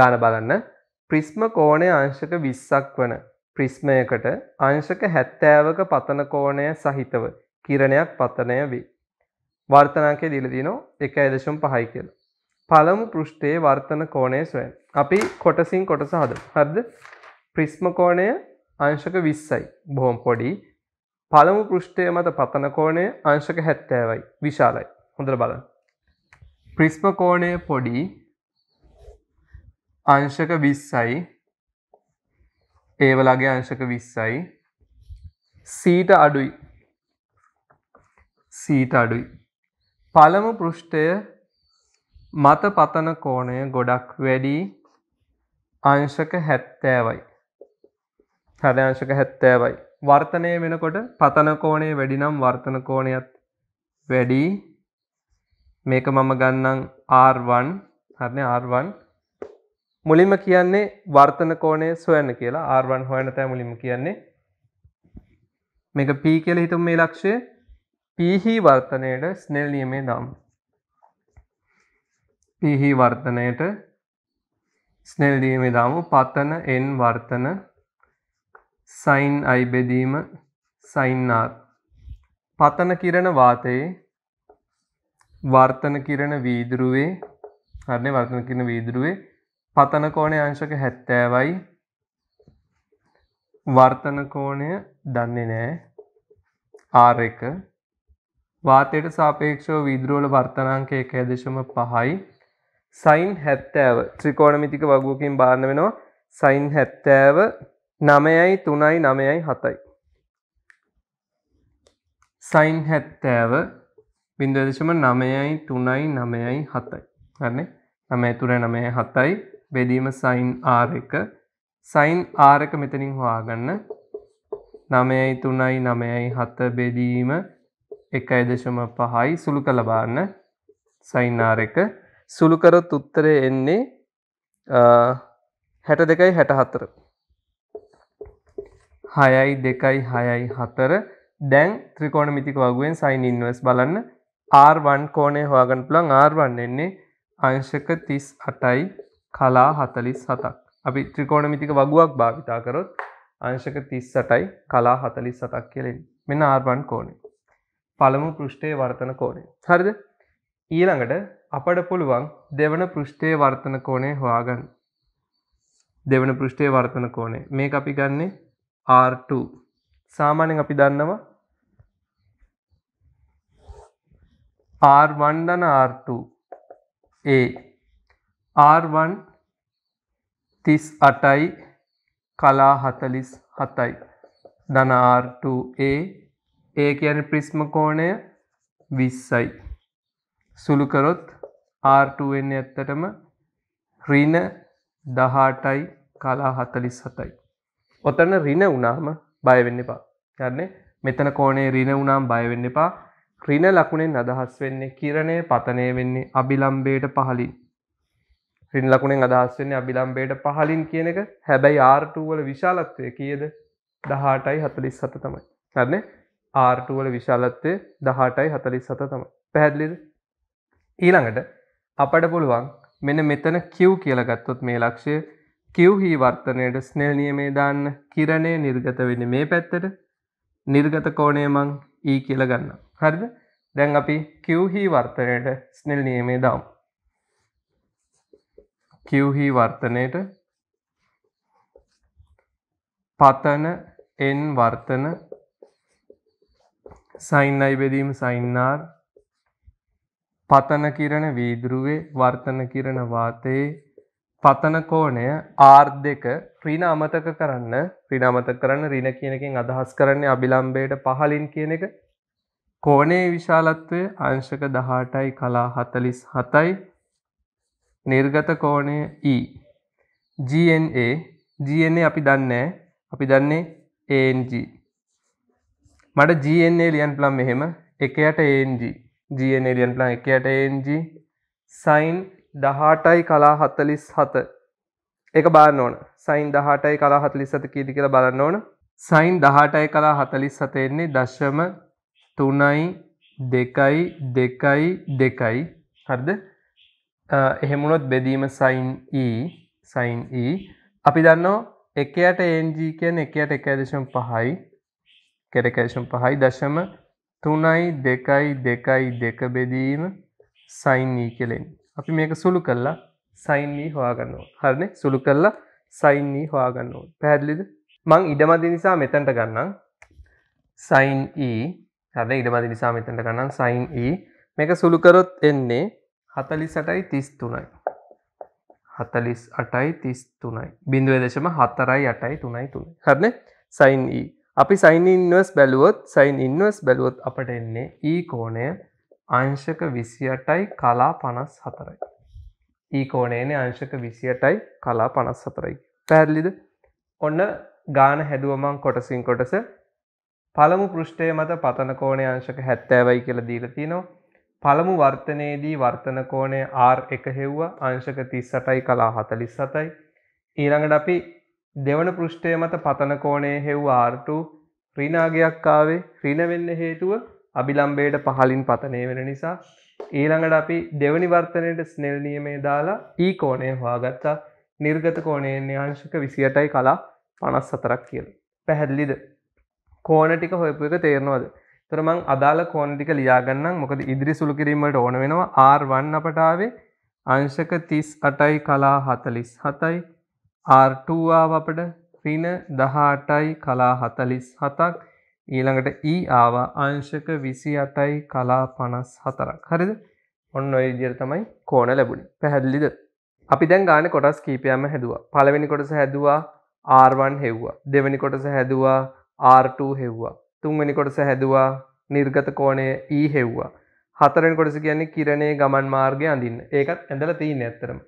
ගාන බලන්න ප්‍රිස්ම කෝණය අංශක විස්සක් වන ප්‍රිස්මයකට අංශක හැත්තෑවක පතන කෝණය සහිතව කිරණයක් පතනය වේ. වර්තනාකය දිලදිනෝ එක ඇදශම් පහයි කියල. පළමු පෘෂ්ටයේ වර්තන කෝණය සොයන්. අපි කොටසින් කොටස හද. හරිද? ප්‍රිස්ම කෝණය අංශක 20යි. බොහොම පොඩි. පළමු පෘෂ්ඨය මත පතන කෝණය අංශක 70යි. විශාලයි. හොඳට බලන්න. ප්‍රිස්ම කෝණය පොඩි අංශක 20යි. ඒ වලගේ අංශක 20යි. සීට අඩුයි. සීට අඩුයි. පළමු පෘෂ්ඨය මත පතන කෝණය ගොඩක් වැඩි අංශක හැත්තෑවයි. හද අංශක හැත්තෑවයි. වර්තනය වෙනකොට පතන කෝණය වැඩිනම් වර්තන කෝණයත් වැඩි මේක මම ගන්නම් R1 හරන R1 මුලින්ම කියන්නේ වර්තන කෝණය සොයන්න කියලා R1 හොයන තෑ මුලින්ම කියන්නේ මේක P කියල හිතුම් මේ ලක්ෂය පිහි වර්තනයට ස්නෙල් නියමේ දම් පිහි වර්තනයට ස්නෙල් දීමේ දාමු පතන එන් වර්තන සයින් අයි බෙදීම සයින්නාර් පතන කිරණ වාතයේ වර්තන කිරණ වීදුරුවේ හරනේ වර්තන කිරණ වීදුරුවේ පතන කෝණය අංශක 70යි වර්තන කෝණය දන්නේ නැහැ R1 වාතයට සාපේක්ෂව වීදුරුවල වර්තනාංකය 1.5යි සයින් හැත්තෑව ත්‍රිකෝණමිතික වගුවකින් බාන්න වෙනවා සයින් හැත්තෑව නමයයි තුනයි නමයයි හතයි සයින් හැත්තෑව බින්දදශම නමයයි තුනයි නමයයි හතයි ගන්න නමය තුර නමය හතයි බෙදීම සයින් ආර එක සයින් ආරක මෙතනින් හවාගන්න නමයයි තුනයි නමයයි හත බෙදීම එකයි දශම පහයි සුළු කළබාන්න සයින් ආර එක සුළුකරොත් උත්තරය එන්නේ හැට දෙකයි හැට හතර හයයි දෙකයි හයයි හතර දැන් ත්‍රිකෝණ මිතික වගුවෙන් සයින් ඉන්වස් බලන්න ආර්වන් කෝනය හවාගන් පුළන් ආර්වන් එන්නේ අංශක තිස් අටයි කලා හතලිස් හතක් අපි ත්‍රිකෝණ මිතික වගුවක් භාවිතා කරොත් අංශක තිස් සටයි කලා හතලිස් සතක් කියලෙන් මෙන්න ආර්වන් කෝනේ පළමු පෘෂ්ටයේ වර්තන කෝනේ හරිද ඊළඟට අපට පුළුවන් දෙවන පෘෂ්ඨයේ වර්තන කෝණය හොයාගන්න. දෙවන පෘෂ්ඨයේ වර්තන කෝණය. මේක අපි ගන්නේ R2. සාමාන්‍යයෙන් අපි දන්නවා R1 ධන R2 A R1 38යි කලා 47යි ධන R2 A A කියන්නේ ප්‍රිස්ම කෝණය 20යි සුළු කරොත් R2 වෙන්නේ ඇත්තටම ඍණ 18යි කලා 47යි. ඔතන ඍණ වුණාම බය වෙන්න එපා. කියන්නේ මෙතන කෝණේ ඍණ වුණාම බය වෙන්න එපා. ඍණ ලකුණෙන් අදහස් වෙන්නේ කිරණය පතණය වෙන්නේ අභිලම්බයට පහළින්. ඍණ ලකුණෙන් අදහස් වෙන්නේ අභිලම්බයට පහළින් කියන එක. හැබැයි R2 වල විශාලත්වය කීයද? 18යි 47 තමයි. හරිනේ? R2 වල විශාලත්වය 18යි 47 තමයි. පැහැදිලිද? ඊළඟට අපට පුළුවන් මෙන මෙතන කිව් කියලගත්තොත් මේ ලක්ෂය කිව්හි වර්තනයට ස්නෙල් නියමේ දාන්න කිරණය නිර්ගත වෙන මේ පැත්තට නිර්ගත කෝණය මං ඊ e කියලගන්න හරිද දැන් අපි කිව්හි වර්තනයට ස්නෙල් නියමේ දවම් කිව්හි වර්තනයට පතන එන් වර්තන සයින්නයි බෙදීම සයින්නාර් පතන කිරණ වීදුරුවේ වර්තන කිරණ වාතයේ පතන කෝණය R2 ඍණ අමතක කරන්න ඍණ අමතක කරන්න ඍණ කියන එකෙන් අදහස් කරන්නේ අභිලම්බයට පහළින් කියන එක කෝණයේ විශාලත්වය අංශක 18යි කලා 47යි නිර්ගත කෝණය E GNA GNA අපි දන්නේ අපි දන්නේ ANG මට GNA ලියන්න පුළුවන් මෙහෙම 1යට ANG ජනලියන් ප්ලන් එකයට එන්ජ සයින් දහටයි කලා හත්තලිස් හත එක බාන්න ඕන සයින් දහටයි කලා හතලිස් සත කීදි කියලා බලන්න ඕන සයින් දහටයි කලා හතලිස් සතයෙන්නේ දශම තුනයි දෙකයි දෙකයි දෙකයි හරද එහෙමුණොත් බෙදීම සයින් ඊ සයින් ඊ අපි දන්නෝ එකයට එන්ජ කියන එකයට එකදශම් පහයි කෙරකේෂම් පහයි දශම තුනයි දෙකයි දෙකයි දෙක බෙදීම සයින්නී e කෙලෙන් අපි මේක සුළු කල්ලා සයින්නී e හොයාගන්නවා හරණ සුළු කල්ලා සයින්නී e හොයාගන්නවා පැහැදිලිද මං ඉඩමදි නිසා මෙතැන්ට ගන්නම් සයින් හද ඉඩමදි නිසා මෙතැන්ට ගන්නම් සයින් මේක සුළුකරොත් එන්නේ හතලි සටයි තිස් තුනයි හතලිස් අටයි තිස් තුනයි බිඳුවදශම හතරයි අටයි තුනයි තුන හරන සයින් අපි සයින් ඉන්වස් බැලුවොත් සයින් ඉන්වස් බැලුවොත් අපට එන්නේ ඒ e කෝණය අංශක විසියටයි කලා පනස් හතරයි. ඒ e කෝණයනේ අංශක විසියටයි කලා පනස් හතරයි. පැහැදිලිද ඔන්න ගාන හැදුවමං කොටසින් කොටස පළමු පෘෂ්ඨය මත පතන කෝණය අංශක හැත්තෑවයි කියල දීල තිනවා පළමු වර්තනයේදී වර්තන කෝණය R එක හෙව්වා අංශක තිස් සටයි කලා හතලිස් සතයි ඊළඟට අපි දෙවන පෘෂ්ඨය මත පතන කෝණය හෙව් ආර්ටු රිනාගයක් ආවේ රින වෙන්න හේතුව අභිලම්බයට පහලින් පතනය වෙන නිසා ඊළඟට අපි දෙවනි වර්තනයට ස්නෙල් නියමේ දාලා ඊ e කෝණය හොයාගත්තා නිර්ගත කෝණයෙන් න්‍යංශක විසියටයි කලා පනස් සතරක් කියල පැහැදිලිද කෝණ ටික හොයපු එක තේරනවද තරමං අදාළ කෝණටික ලියාගන්නම් මොකද ඉදිරි සුළු කිරීමට ඕන වෙනවා ආර් වන්න අපටාවේ අංශක තිස් අටයි කලා හතලිස් හතයි R2ආව අපට ඍණ 18යි කලා 47ක් ඊළඟට E ආව අංශක 28යි කලා 54ක් හරිද ඔන්න ඔය විදිහට තමයි කෝණ ලැබුණේ පැහැදිලිද අපි දැන් ගාන කොටස් කීපයක්ම හැදුවා පළවෙනි කොටස හැදුවා R1 හෙව්වා දෙවෙනි කොටස හැදුවා R2 හෙව්වා තුන්වෙනි කොටස හැදුවා නිර්ගත කෝණය E හෙව්වා හතරවෙනි කොටස කියන්නේ කිරණේ ගමන් මාර්ගය අඳින්න ඒකත් ඇඳලා තියෙන්නේ ඇත්තටම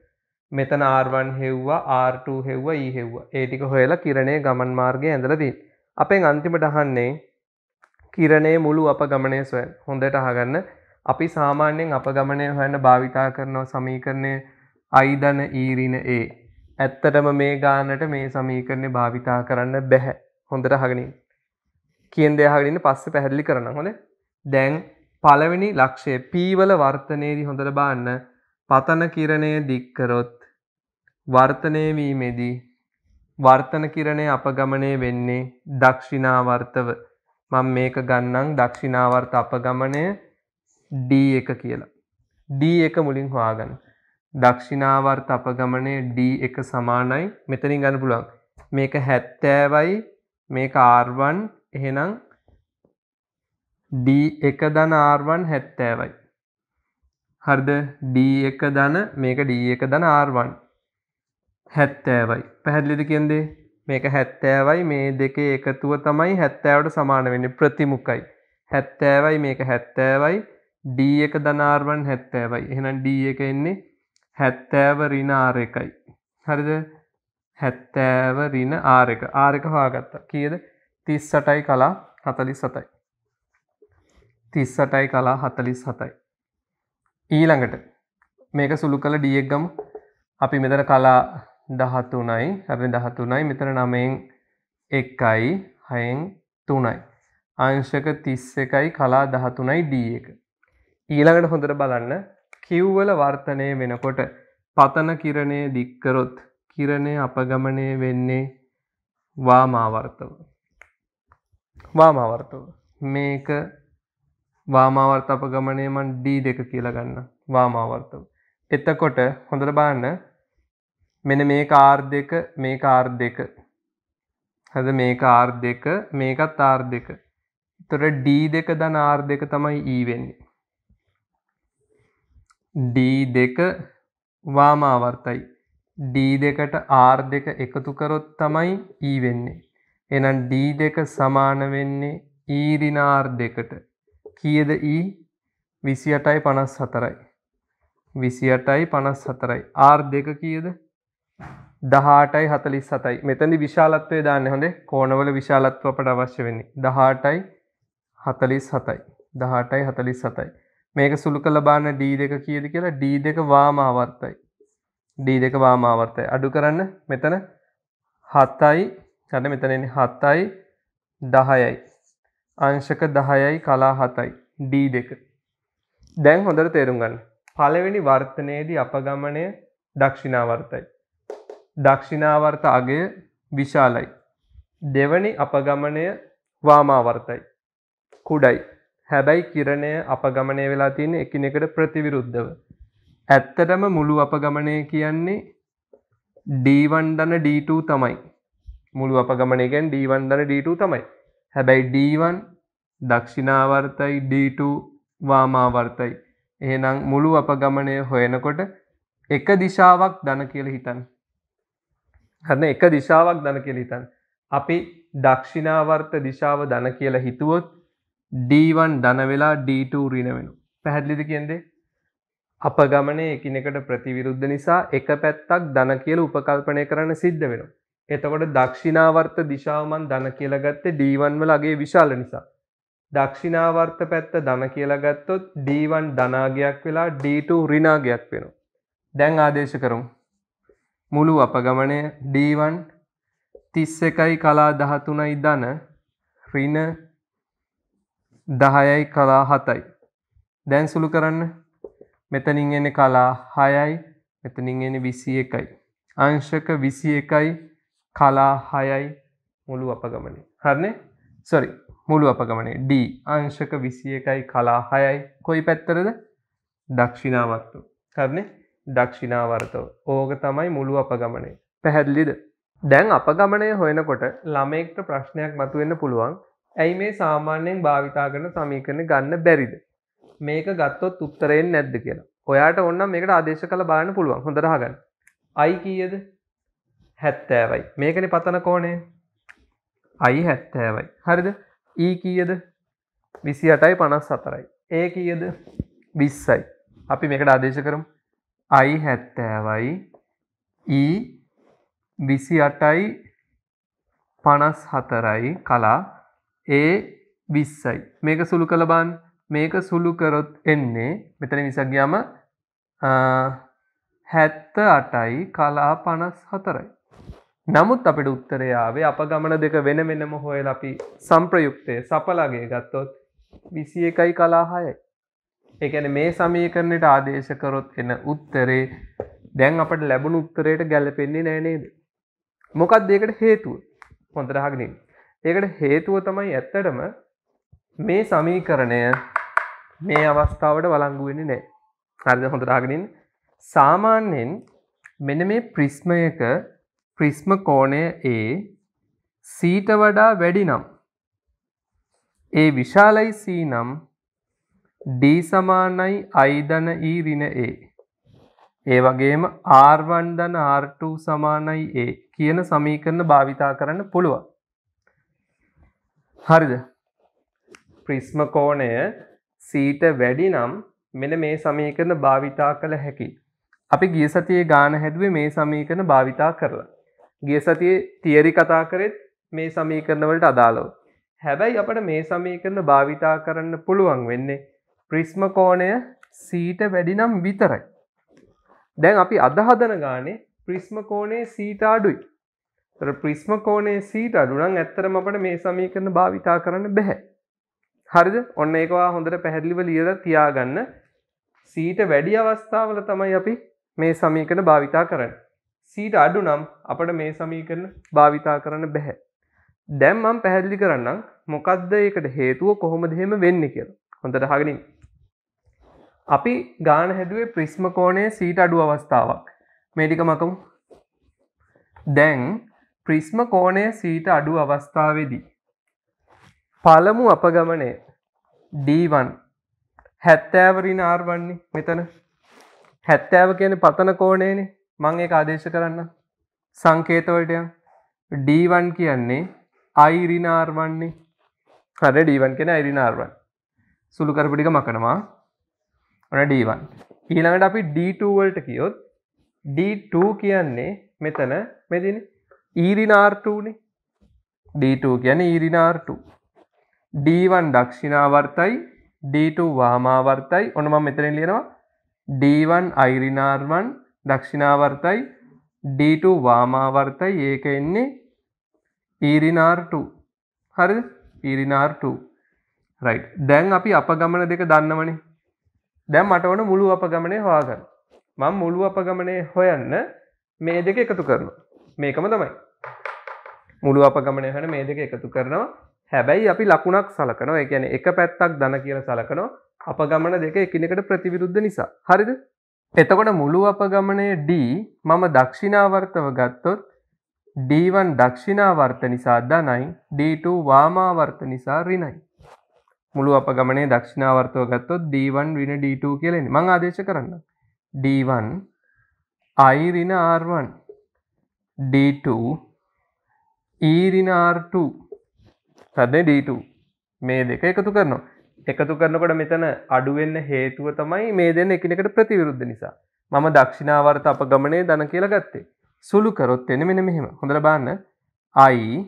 මෙතන R1 හෙව්වා R2 හෙව්වා E හෙව්වා ඒ ටික හොයලා කිරණේ ගමන් මාර්ගය ඇඳලා තියෙන. අපෙන් අන්තිමට අහන්නේ කිරණේ මුළු අපගමනය සොයන. හොඳට අහගන්න. අපි සාමාන්‍යයෙන් අපගමනය හොයන්න භාවිතා කරන සමීකරණය i ධන e ඍණ a. ඇත්තටම මේ ගානට මේ සමීකරණේ භාවිතා කරන්න බැහැ. හොඳට අහගෙන ඉන්න. කියන දේ අහගෙන ඉන්න පස්සේ පැහැදිලි කරනවා හොඳේ. දැන් පළවෙනි ලක්ෂය p වල වර්තනයේදී හොඳට බලන්න පතන කිරණය දික්කරොත් වර්තනය වීමේදී වර්තන කිරණය අපගමනය වෙන්නේ දක්ෂිනාවර්තව මම මේක ගන්නම් දක්ෂිනාවර්ත අපගමනය D එක කියලා. D එක මුලින් හොයාගන්න. දක්ෂිනාවර්ත අපගමනය D එක සමානයි මෙතනින් ගන්න පුළුවන්. මේක 70යි මේක R1 එහෙනම් D එක ධන R1 70යි. හරිද? D එක ධන මේක D එක ධන R1 හැත්තෑවයි. පැහැදිලිද කියන්නේ මේක හැත්තෑවයි මේ දෙකේ එකතුව තමයි හැත්තෑවට සමාන වෙන්නේ ප්‍රතිමුඛයි. හැත්තෑවයි මේක හැත්තෑවයි D එක ධනාර්වන් හැත්තෑවයි. එහෙනම් D එක එන්නේ හැත්තෑව ඍණ R එකයි. හරිද? හැත්තෑව ඍණ R එක. R එක හොයාගත්තා. කීයද? 38යි කලා 47යි. 38යි කලා 47යි. ඊළඟට මේක සුළු කළ D එක ගමු. අපි මෙතන කලා දහතුනයි හරි දහතුනයි මෙතන නමයෙන් එකයි හයෙන් තුනයි අංශක තිස්ස එකයි කලා දහතුනයි ඩ එක ඊළඟට හොඳට බලන්න කිව්වල වර්තනය වෙනකොට පතන කිරණය දික්කරොත් කිරණය අපගමනය වෙන්නේ වාමාවර්තව වාමාවර්තව මේක වාමාවර්ත අපගමනය මන් ඩී දෙක කියලගන්න වාමාවර්තව එතකොට හොඳට බාන්න මෙන මේ කාර් දෙක මේ කාර් දෙක හද මේ කාර් දෙක මේකත් ආර් දෙක තොට ඩී දෙක දන ආර් දෙක තමයි ඊවෙන්නේ e ඩී දෙක වාමාවර්තයි ඩී දෙකට ආර් දෙක එකතු කරොත් තමයි ඊ e වෙන්නේ එනම් ඩී දෙක සමාන වෙන්නේ ඊරිනාර් e දෙකට කියද ඊ විසියටයි පනස් හතරයි විසියටයි පනස් හතරයි ආර් දෙක කියද දහටයි හතලි සතයි මෙතැදි විශාලත්වය දාන්න හොඳේ කෝනවල විශාලත්ව අපට අවශ්‍ය වෙන්නේ දහටයි හතලිස් හතයි දහටයි හතලිස් සතයි මේක සුළු කළ බාන ඩී දෙක කියද කියලා ඩී දෙක වාමාවර්තයි ඩී දෙක වාමාවර්තය අඩු කරන්න මෙතන හත්තයි කට මෙතන හත්තයි දහයයි අංශක දහයයි කලා හතයි ඩී දෙක දැන් හොඳට තේරුම් ගන්න පළවෙනි වර්තනයේදී අපගමනය දක්ෂිනාවර්තයි දක්ෂිනාවර්ත අගය විශාලයි. දෙවනි අපගමනය වාමාවර්තයි. කුඩයි. හැබැයි කිරණය අපගමනය වෙලා තියෙන එකිනෙකට ප්‍රතිවිරුද්ධව. ඇත්තටම මුළු අපගමනය කියන්නේ D1ඩන D2 තමයි. මුළු අපගමනය කියන්නේ D1ඩන D2 තමයි. හැබැයි D1 දක්ෂිනාවර්තයි D2 වාමාවර්තයි. එහෙනම් මුළු අපගමනය හොයනකොට එක දිශාවක් ධන කියලා හිතන්න. හන්න එක දිශාවක් දන කෙලිතන් අපි දක්ෂිනාවර්ත දිශාව දන කියලා හිතුවොත් D1 දන වෙලා D2 රින වෙන පැහැදිලිද කියන්නේ අප ගමනේ එකිනෙකට ප්‍රතිවිරුද්ධ නිසා එක පැත්තක් දන කියලා උපකල්පනය කරන්න සිද්ධ වෙනවා. එතකොට දක්ෂිනාවර්ත දිශාව මන් දන කියලා ගත්තේ D1 වලගේ විශාල නිසා. දක්ෂිනාවර්ත පැත්ත දන කියලා ගත්තොත් D1 ධනාගයක් වෙලා D2 ඍණාගයක් වෙනවා. දැන් ආදේශ කරමු. මුළු අපගමනය D1 තිස් එකයි කලා දහතුනයි දන රින දහයයි කලා හතයි දැන් සුළු කරන්න මෙතනින් එන කලා හයයි මෙතනින් එන විසි එකයි අංශක විසි එකයි කලා හයයි මුළු අපගමනේ හරනේ සොරි මුළු අපගමනේ D අංශක විසි එකයි කලා හයයි කොයි පැත්තරද දක්ෂිනාවත්තු හරනේ දක්ෂිනාවර්තව ඕක තමයි මුළු අප ගමනේ පැහැදිලිද දැන් අප ගමනය හොයනකොට ළමෙක්ට ප්‍රශ්නයක් මතුවෙන්න පුළුවන් ඇයි මේ සාමාන්‍යයෙන් භාවිතා කරන සමීකරණ ගන්න බැරිද මේක ගත්තොත් උත්තරයෙන් නැද්ද කියලා ඔයාට ඔන්න මේකට ආදේශ කළ බාන්න පුළුවන් හොඳරහගන්න අයි කියද හැත්තෑවයි මේකන පතන කෝනේ අයි හැත්තෑවයි හරිද ඒ කියද විසි අටයි පනස් සතරයි ඒ කියද විස්සයි අපි මේකට ආදේශ කරමු අයි හැත්තෑවයි ඊ විසි අටයි පනස් හතරයි කලා ඒ විස්සයි මේක සුළු කළබන් මේක සුළු කරොත් එන්නේ මෙතන විසක්ගයාම හැත්ත අටයි කලා පනස් හතරයි නමුත් අපිට උත්තරයාවේ අප ගමන දෙක වෙන වෙනම හොයල අපි සම්ප්‍රයුක්තය සපලාගේ ගත්තොත් විසි එකයි කලාහයයි එකන මේ සමීකරණයට ආදේශකරොත් එන උත්තරේ දැන් අපට ලැබුණ උත්තරයට ගැලපෙන්නේ නෑනේද. මොකක් දෙකට හේතුව හොඳරහගනින්. ඒකට හේතුව තමයි ඇත්තටම මේ සමීකරණය මේ අවස්ථාවට වලංගුවෙන නෑ හරිද හොඳරාගෙනින් සාමාන්‍යෙන් මෙන මේ ප්‍රිස්්මයක ප්‍රිස්්ම කෝණය ඒ සීට වඩා වැඩි නම් ඒ විශාලයි සී නම් ඩී සමානයි අයිධන ඊ රින ඒ. ඒ වගේම ආර්වන්ධන ආර්ටූ සමානයි ඒ කියන සමීකරණ භාවිතා කරන්න පුළුවන්. හරිද ප්‍රිස්ම කෝණය සීට වැඩි නම් මෙන මේ සමීකරණ භාවිතා කළ හැකි. අපි ගිය සතියේ ගාන හැදුවේ මේ සමීකරණ භාවිතා කරලා. ගිය සතියේ තියරි කතා කරෙත් මේ සමීකරණවලට අදාළව. හැබැයි අපට මේ සමීකරණ භාවිතා කරන්න පුළුවන් වෙන්නේ ප්‍රිස්මකෝණය සීට වැඩිනම් විතරයි දැන් අපි අදහදන ගානේ ප්‍රිස්මකෝණේ සීට අඩුයි තර ප්‍රිස්මකෝණේ සීට අඩුනම් ඇත්තරම අපට මේ සමීකරණ භාවිතා කරන්න බැහැ හරිද ඔන්න ඒකවා හොඳට පැහැදිලිව ලියල තියාගන්න සීට වැඩි අවස්ථාවල තමයි අපි මේ සමීකන භාවිතා කරන්න සීට අඩු නම් අපට මේ සමීකරන භාවිතා කරන්න බැහැ. දැම්මම් පැහැදිලි කරන්නම් මොකක්ද ඒකට හේතුව කොහොම දෙහෙම වෙන්න කියලා හොඳට හගනින් අපි ගාන හැදුවේ ප්‍රිස්ම කෝණය සීට අඩු අවස්ථාවක් මේටික මකමු දැන් ප්‍රිස්ම කෝණය සීට අඩු අවස්ථාවේදී පළමු අපගමනය D1 හැත්තෑවරින ආර්වන්නේ මෙතන හැත්තෑව කියන පතන කෝණයන මං ඒ ආදේශ කරන්න සංකේතවලටය D1 කියන්නේ අයිරිනාර්වන්නේ හර D1 කෙන අයිරිනාර්වන් සුළු කරපටික මකනවා ඔන D1 ඊළඟට අපි D2වල්ට කියොත් D2 කියන්නේ මෙතන මෙදින ඊරිනාර්ටූනි D2 ගැන ඊරිනාර්ටු D1 දක්ෂිනාවර්තයි D2 වාමාවර්තයි ඔන මම මෙතනින් ලියනවා D1 අයිරිනාර්වන් දක්ෂිනාවර්තයි D2 වාමාවර්තයි ඒක එන්නේ ඊරිනාර්ටු හරි ඊරිනාර්ටු රයිට් දැන් අපි අප ගමන දෙක දන්නවනේ දැම් මට ඕන මුළු අප ගමනේ හවාගන්න මං මුළු අප ගමනේ හොයන්න මේ දෙක එකතු කරනු මේකම තමයි මුළු අප ගමනය හන මේ දෙක එකතු කරනවා හැබැයි අපි ලකුණක් සලකනවා එකැන එක පැත්තක් දන කියල සලකනවා අප ගමන දෙක එකනකට ප්‍රතිවිරුද්ධ නිසා හරිද එතකොට මුළු අප ගමනේ D මම දක්ෂිනාවර්තව ගත්තොත් D1 දක්ෂිනාවර්ත නිසා ධනයි D2 වාමාවර්ත නිසා ඍණයි මුළු අප ගමනේ දක්ෂිනාවර්තව ගත්තොත් D1 ඍණ D2 කියලා එන්නේ. මම ආදේශ කරන්න. D1 I ඍණ R1 D2 E ඍණ R2 සද්දේ D2 මේ දෙක එකතු කරනවා. එකතු කරනකොට මෙතන අඩු වෙන්න හේතුව තමයි මේ දෙන්න එකිනෙකට ප්‍රතිවිරුද්ධ නිසා. මම දක්ෂිනාවර්ත අප ගමනේ ධන කියලා ගත්තේ. සුළු කරොත් එන්නේ මෙන්න මෙහෙම. හොඳට බලන්න. I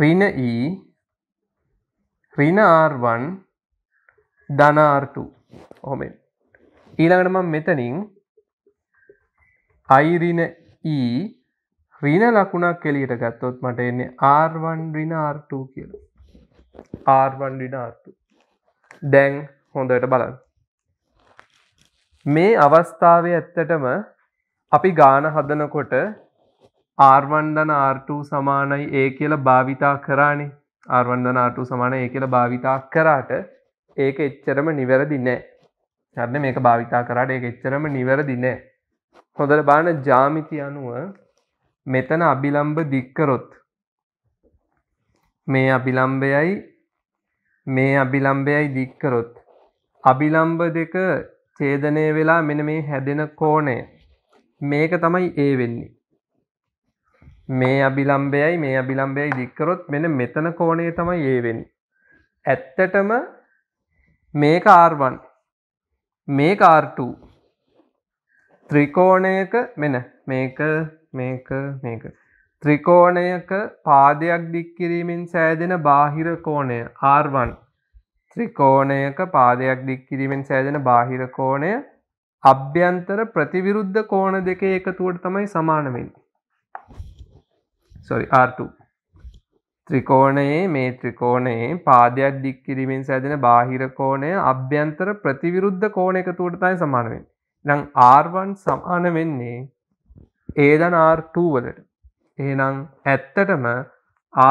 ඍණ E රින R1 ධන R2 ඔහොම ඊළඟට මම මෙතනින් I ඍණ E ඍණ ලකුණක් එළියට ගත්තොත් මට එන්නේ R1 ඍණ R2 කියලා R1 ඍණ R2 දැන් හොඳට බලන්න මේ අවස්ථාවේ ඇත්තටම අපි ගාන හදනකොට R1 ධන R2 සමානයි A කියලා භාවිතා කරානේ ආර්වන්දනාටු සමාන ඒ කියල භාවිතා කරාට ඒක එච්චරම නිවැරදි නෑ චරන මේක භාවිතා කරාට ඒ එච්චරම නිවැරදි නෑ හොඳට බාන ජාමිති අනුව මෙතන අභිලම්භ දික්කරොත් මේ අභිලම්භයයි මේ අභිලම්භයයි දික්කරොත් අභිලම්භ දෙක චේදනය වෙලා මෙන මේ හැදෙන කෝනය මේක තමයි ඒ වෙන්නේ මේ අභිලම්බයයි මේ අභිලම්බයයි දික්කරොත් මෙන මෙතන කෝණය තමයි ඒවෙන්. ඇත්තටම මේක R1 මේක R2 ත්‍රිකෝණයක මෙන මේක මේක මේක ත්‍රිකෝණයක පාදයක් දික් කිරීමෙන් සෑදෙන බාහිර කෝණය R1 ත්‍රිකෝණයක පාදයක් දික් කිරීමෙන් සෑදෙන බාහිර කෝණය අභ්‍යන්තර ප්‍රතිවිරුද්ධ කෝණ දෙකේ එකතුවට තමයි සමාන වෙන්නේ සොරි R2 ත්‍රිකෝණයේ මේ ත්‍රිකෝණයේ පාදයක් දික් කිරීමෙන් සෑදෙන බාහිර කෝණය අභ්‍යන්තර ප්‍රතිවිරුද්ධ කෝණ එකතුවට තමයි සමාන වෙන්නේ. නම් R1 සමාන වෙන්නේ A ධන R2 වලට. එහෙනම් ඇත්තටම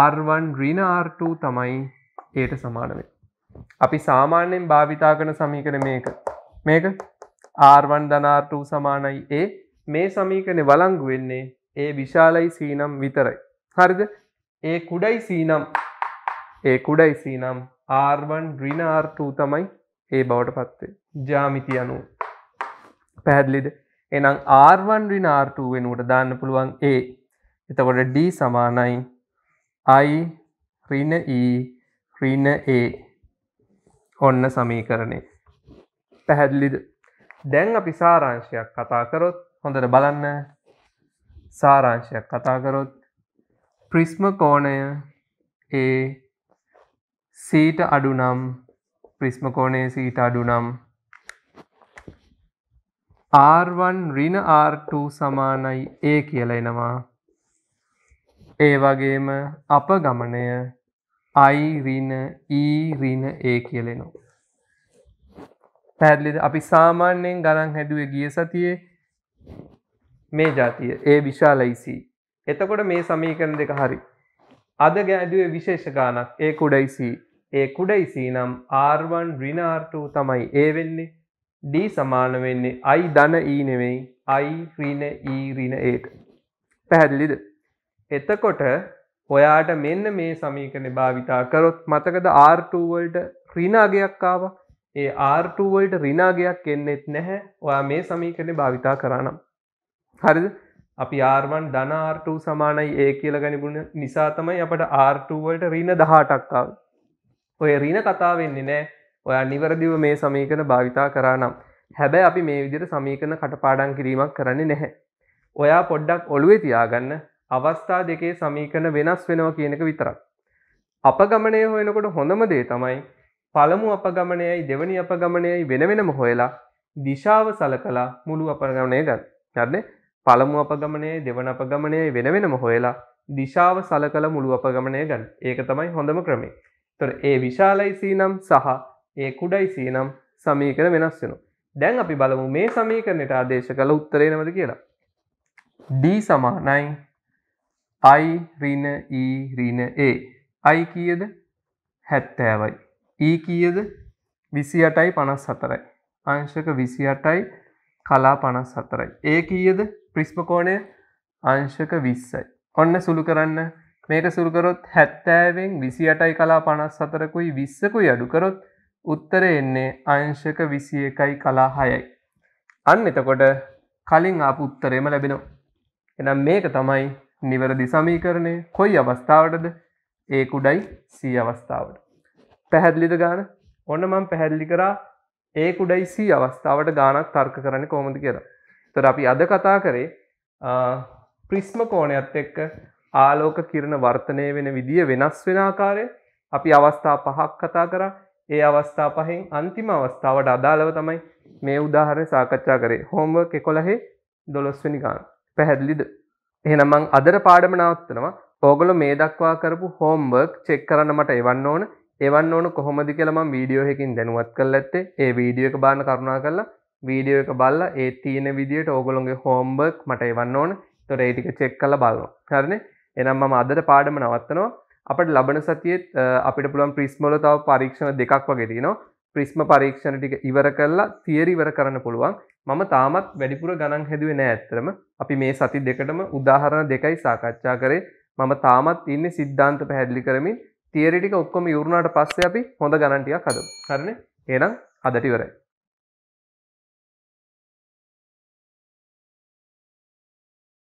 R1 ඍණ R2 තමයි ඒට සමාන වෙන්නේ. අපි සාමාන්‍යයෙන් භාවිතා කරන සමීකරණය මේක. මේක R1 ධන R2 සමානයි A. මේ සමීකරණේ වළංගු වෙන්නේ A විශාලයි C නම් විතරයි. හරිද ඒ කුඩයි සීනම් ඒ කුඩයි සීනම් ආර්වන් රින ආර්ටූ තමයි ඒ බවට පත්වේ ජාමිති අනුව පැහැදිලිද එනම් ආර්වන් රින ආර්ටූ වෙනුවට දාන්න පුළුවන් ඒ එතකොට ඩ සමානයි අයි රින රින ඒ ඔන්න සමීකරණය පැහැදිලිද දැන් අපි සාරාංශයක් කතා කරොත් හොඳට බලන්න සාරාංශයක් කතා කරොත් ප්‍රිස්ම කෝණය ඒ සීට අඩු නම් ප්‍රිස්ම කෝණය සීට අඩු නම් R1 ඍණ R2 සමානයි A කියලා එනවා. ඒ වගේම අපගමණය I ඍණ E ඍණ A කියලා එනවා. පැහැදිලිද? අපි සාමාන්‍යයෙන් ගණන් හැදුවේ ගිය සතියේ මේ જાතිය A විශාලයි C එතකොට මේ සමීකරණ දෙක හරි අද ගෑදුවේ විශේෂගානක් ඒ කුඩයිසි ඒ කුඩයිසි නම් R1 රිනාර්ටූ තමයි ඒ වෙන්නේ D සමාන වෙන්නේ අයි ධන ඊ e නෙවෙයි අයි රින ඊරින e ඒට පැහැදිලිද එතකොට ඔයාට මෙන්න මේ සමීකන භාවිතා කරොත් මතකද R2වල්ට රිනාගයක්කාව ඒ R2වල්ට රිනාගයක් එන්නෙත් නැහැ ඔයා මේ සමීකන භාවිතා කරනම් හරිද අපි R1 ධන R2 සමානයි ඒ කියලා ගනිපුුණ නිසා තමයි අපට R2වලට රීන දහටක්කාව ඔය රීන කතා වෙන්නේ නෑ ඔය අනිවරදිව මේ සමීකන භාවිතා කරනම් හැබැ අපි මේ විදිර සමීකන කටපාඩන් කිරීමක් කරන්නේ නැහැ ඔයා පොඩ්ඩක් ඔළුවේ තියාගන්න අවස්ථා දෙකේ සමීකන වෙනස් වෙනවා කියනක විතරක් අප ගමනය හොයනකොට හොඳම දේ තමයි පළමු අප ගමනයයි දෙවනි අප ගමනයයි වෙන වෙනම හොයලා දිශාව සල කලා මුළු අප ගමනය ගන්න ගන්නේ පළමු අප ගමනේ දෙවන අප ගමනය වෙන වෙනම හොයලා දිශාව සල කළ මුළු අප ගමනය ගන්න ඒක තමයි හොඳම ක්‍රමේ තොර ඒ විශාලයිසී නම් සහ ඒ කුඩයිසී නම් සමීකර වෙනස් වෙන දැන් අපි බලමු මේ සමීකරණයට ආදේශ කළ උත්තරේනවද කියලා ඩ සමානයි අයි රින ඊ රින ඒ අයි කියද හැත්තෑවයි ඊ e කියද විසි අටයි පනස් හතරයි අංශක විසි අටයි කලා පනස් හතරයි ඒ කියද ප්‍රිස්මකෝණය අංශක විස්සයි ඔන්න සුළු කරන්න මේට සුල්කරොත් හැත්තෑවෙන් විසි අටයි කලා පනස් සතරකුයි විස්සකුයි අඩුකරොත් උත්තර එන්නේ අංශක විසි එකයි කලා හයයි අන්න එතකොට කලින් ආපු උත්තරේම ලැබෙනවා එනම් මේක තමයි නිවැරදි සමීකරණය කොයි අවස්ථාවටද ඒ කුඩයි සී අවස්ථාවට පැහැදිලිද ගාන ඔන්න මම පැහැදිලි කරා ඒ කුඩයි සී අවස්ථාවට ගානක් තර්ක කරන කොමද කියලා තොර අපි අද කතා කරේ ප්‍රිස්ම කෝණයත් එක්ක ආලෝක කිරණ වර්තනය වෙන විදිිය වෙනස් වෙන ආකාරය අපි අවස්ථා පහක් කතා කර ඒ අවස්ථා පහෙන් අන්තිම අවස්ථාවට අදාළව තමයි මේ උදාහරය සාකච්ඡා කරේ හෝම්ව කෙකොළහේ දොළොස්වනි ගාන පැහැදිලිද එහෙනම්මං අදර පාඩම නවත්තනවා ඕගොල මේ දක්වා කරපු හෝම්බර්ක් චෙක් කරන්න මට එවන්න ඕන එවන්න ඕන කොහොමදි කියලම වීඩියෝහකින් දැනුවත් කල් ඇත්තේ ඒ වීඩියෝ එක බාන කරුණා කරලා වීඩියෝ එක බල්ල ඒ තියෙන විදිට ඕගොළොන්ගේ හෝම්බර්ක් මට එවන්න ඕන තොර ඒටික චෙක් කල බලන්න කරන එනම් මම අදට පාඩම නවත්තනවා අපට ලබන සතියත් අපිට පුළුවන් ප්‍රිස්මල තව පරීක්ෂණ දෙකක් වගේ තිනවා ප්‍රිස්ම පරීක්ෂණ ටික ඉවර කරලා තියරිවර කරන්න පුළුවන් මම තාමත් වැඩිපුර ගණන් හැදුවේ නෑ ඇත්තරම අපි මේ සති දෙකටම උදාහරණ දෙකයි සාකච්ඡා කරේ මම තාමත් ඉන්න සිද්ධාන්ත පැහැදිලි කරමින් තියරිටික ඔක්කොම යුරුණාට පස්සේ අපි හොඳ ගණන්ටියක් හදමු. හරිනේ? එහෙනම් අදට ඉවරයි.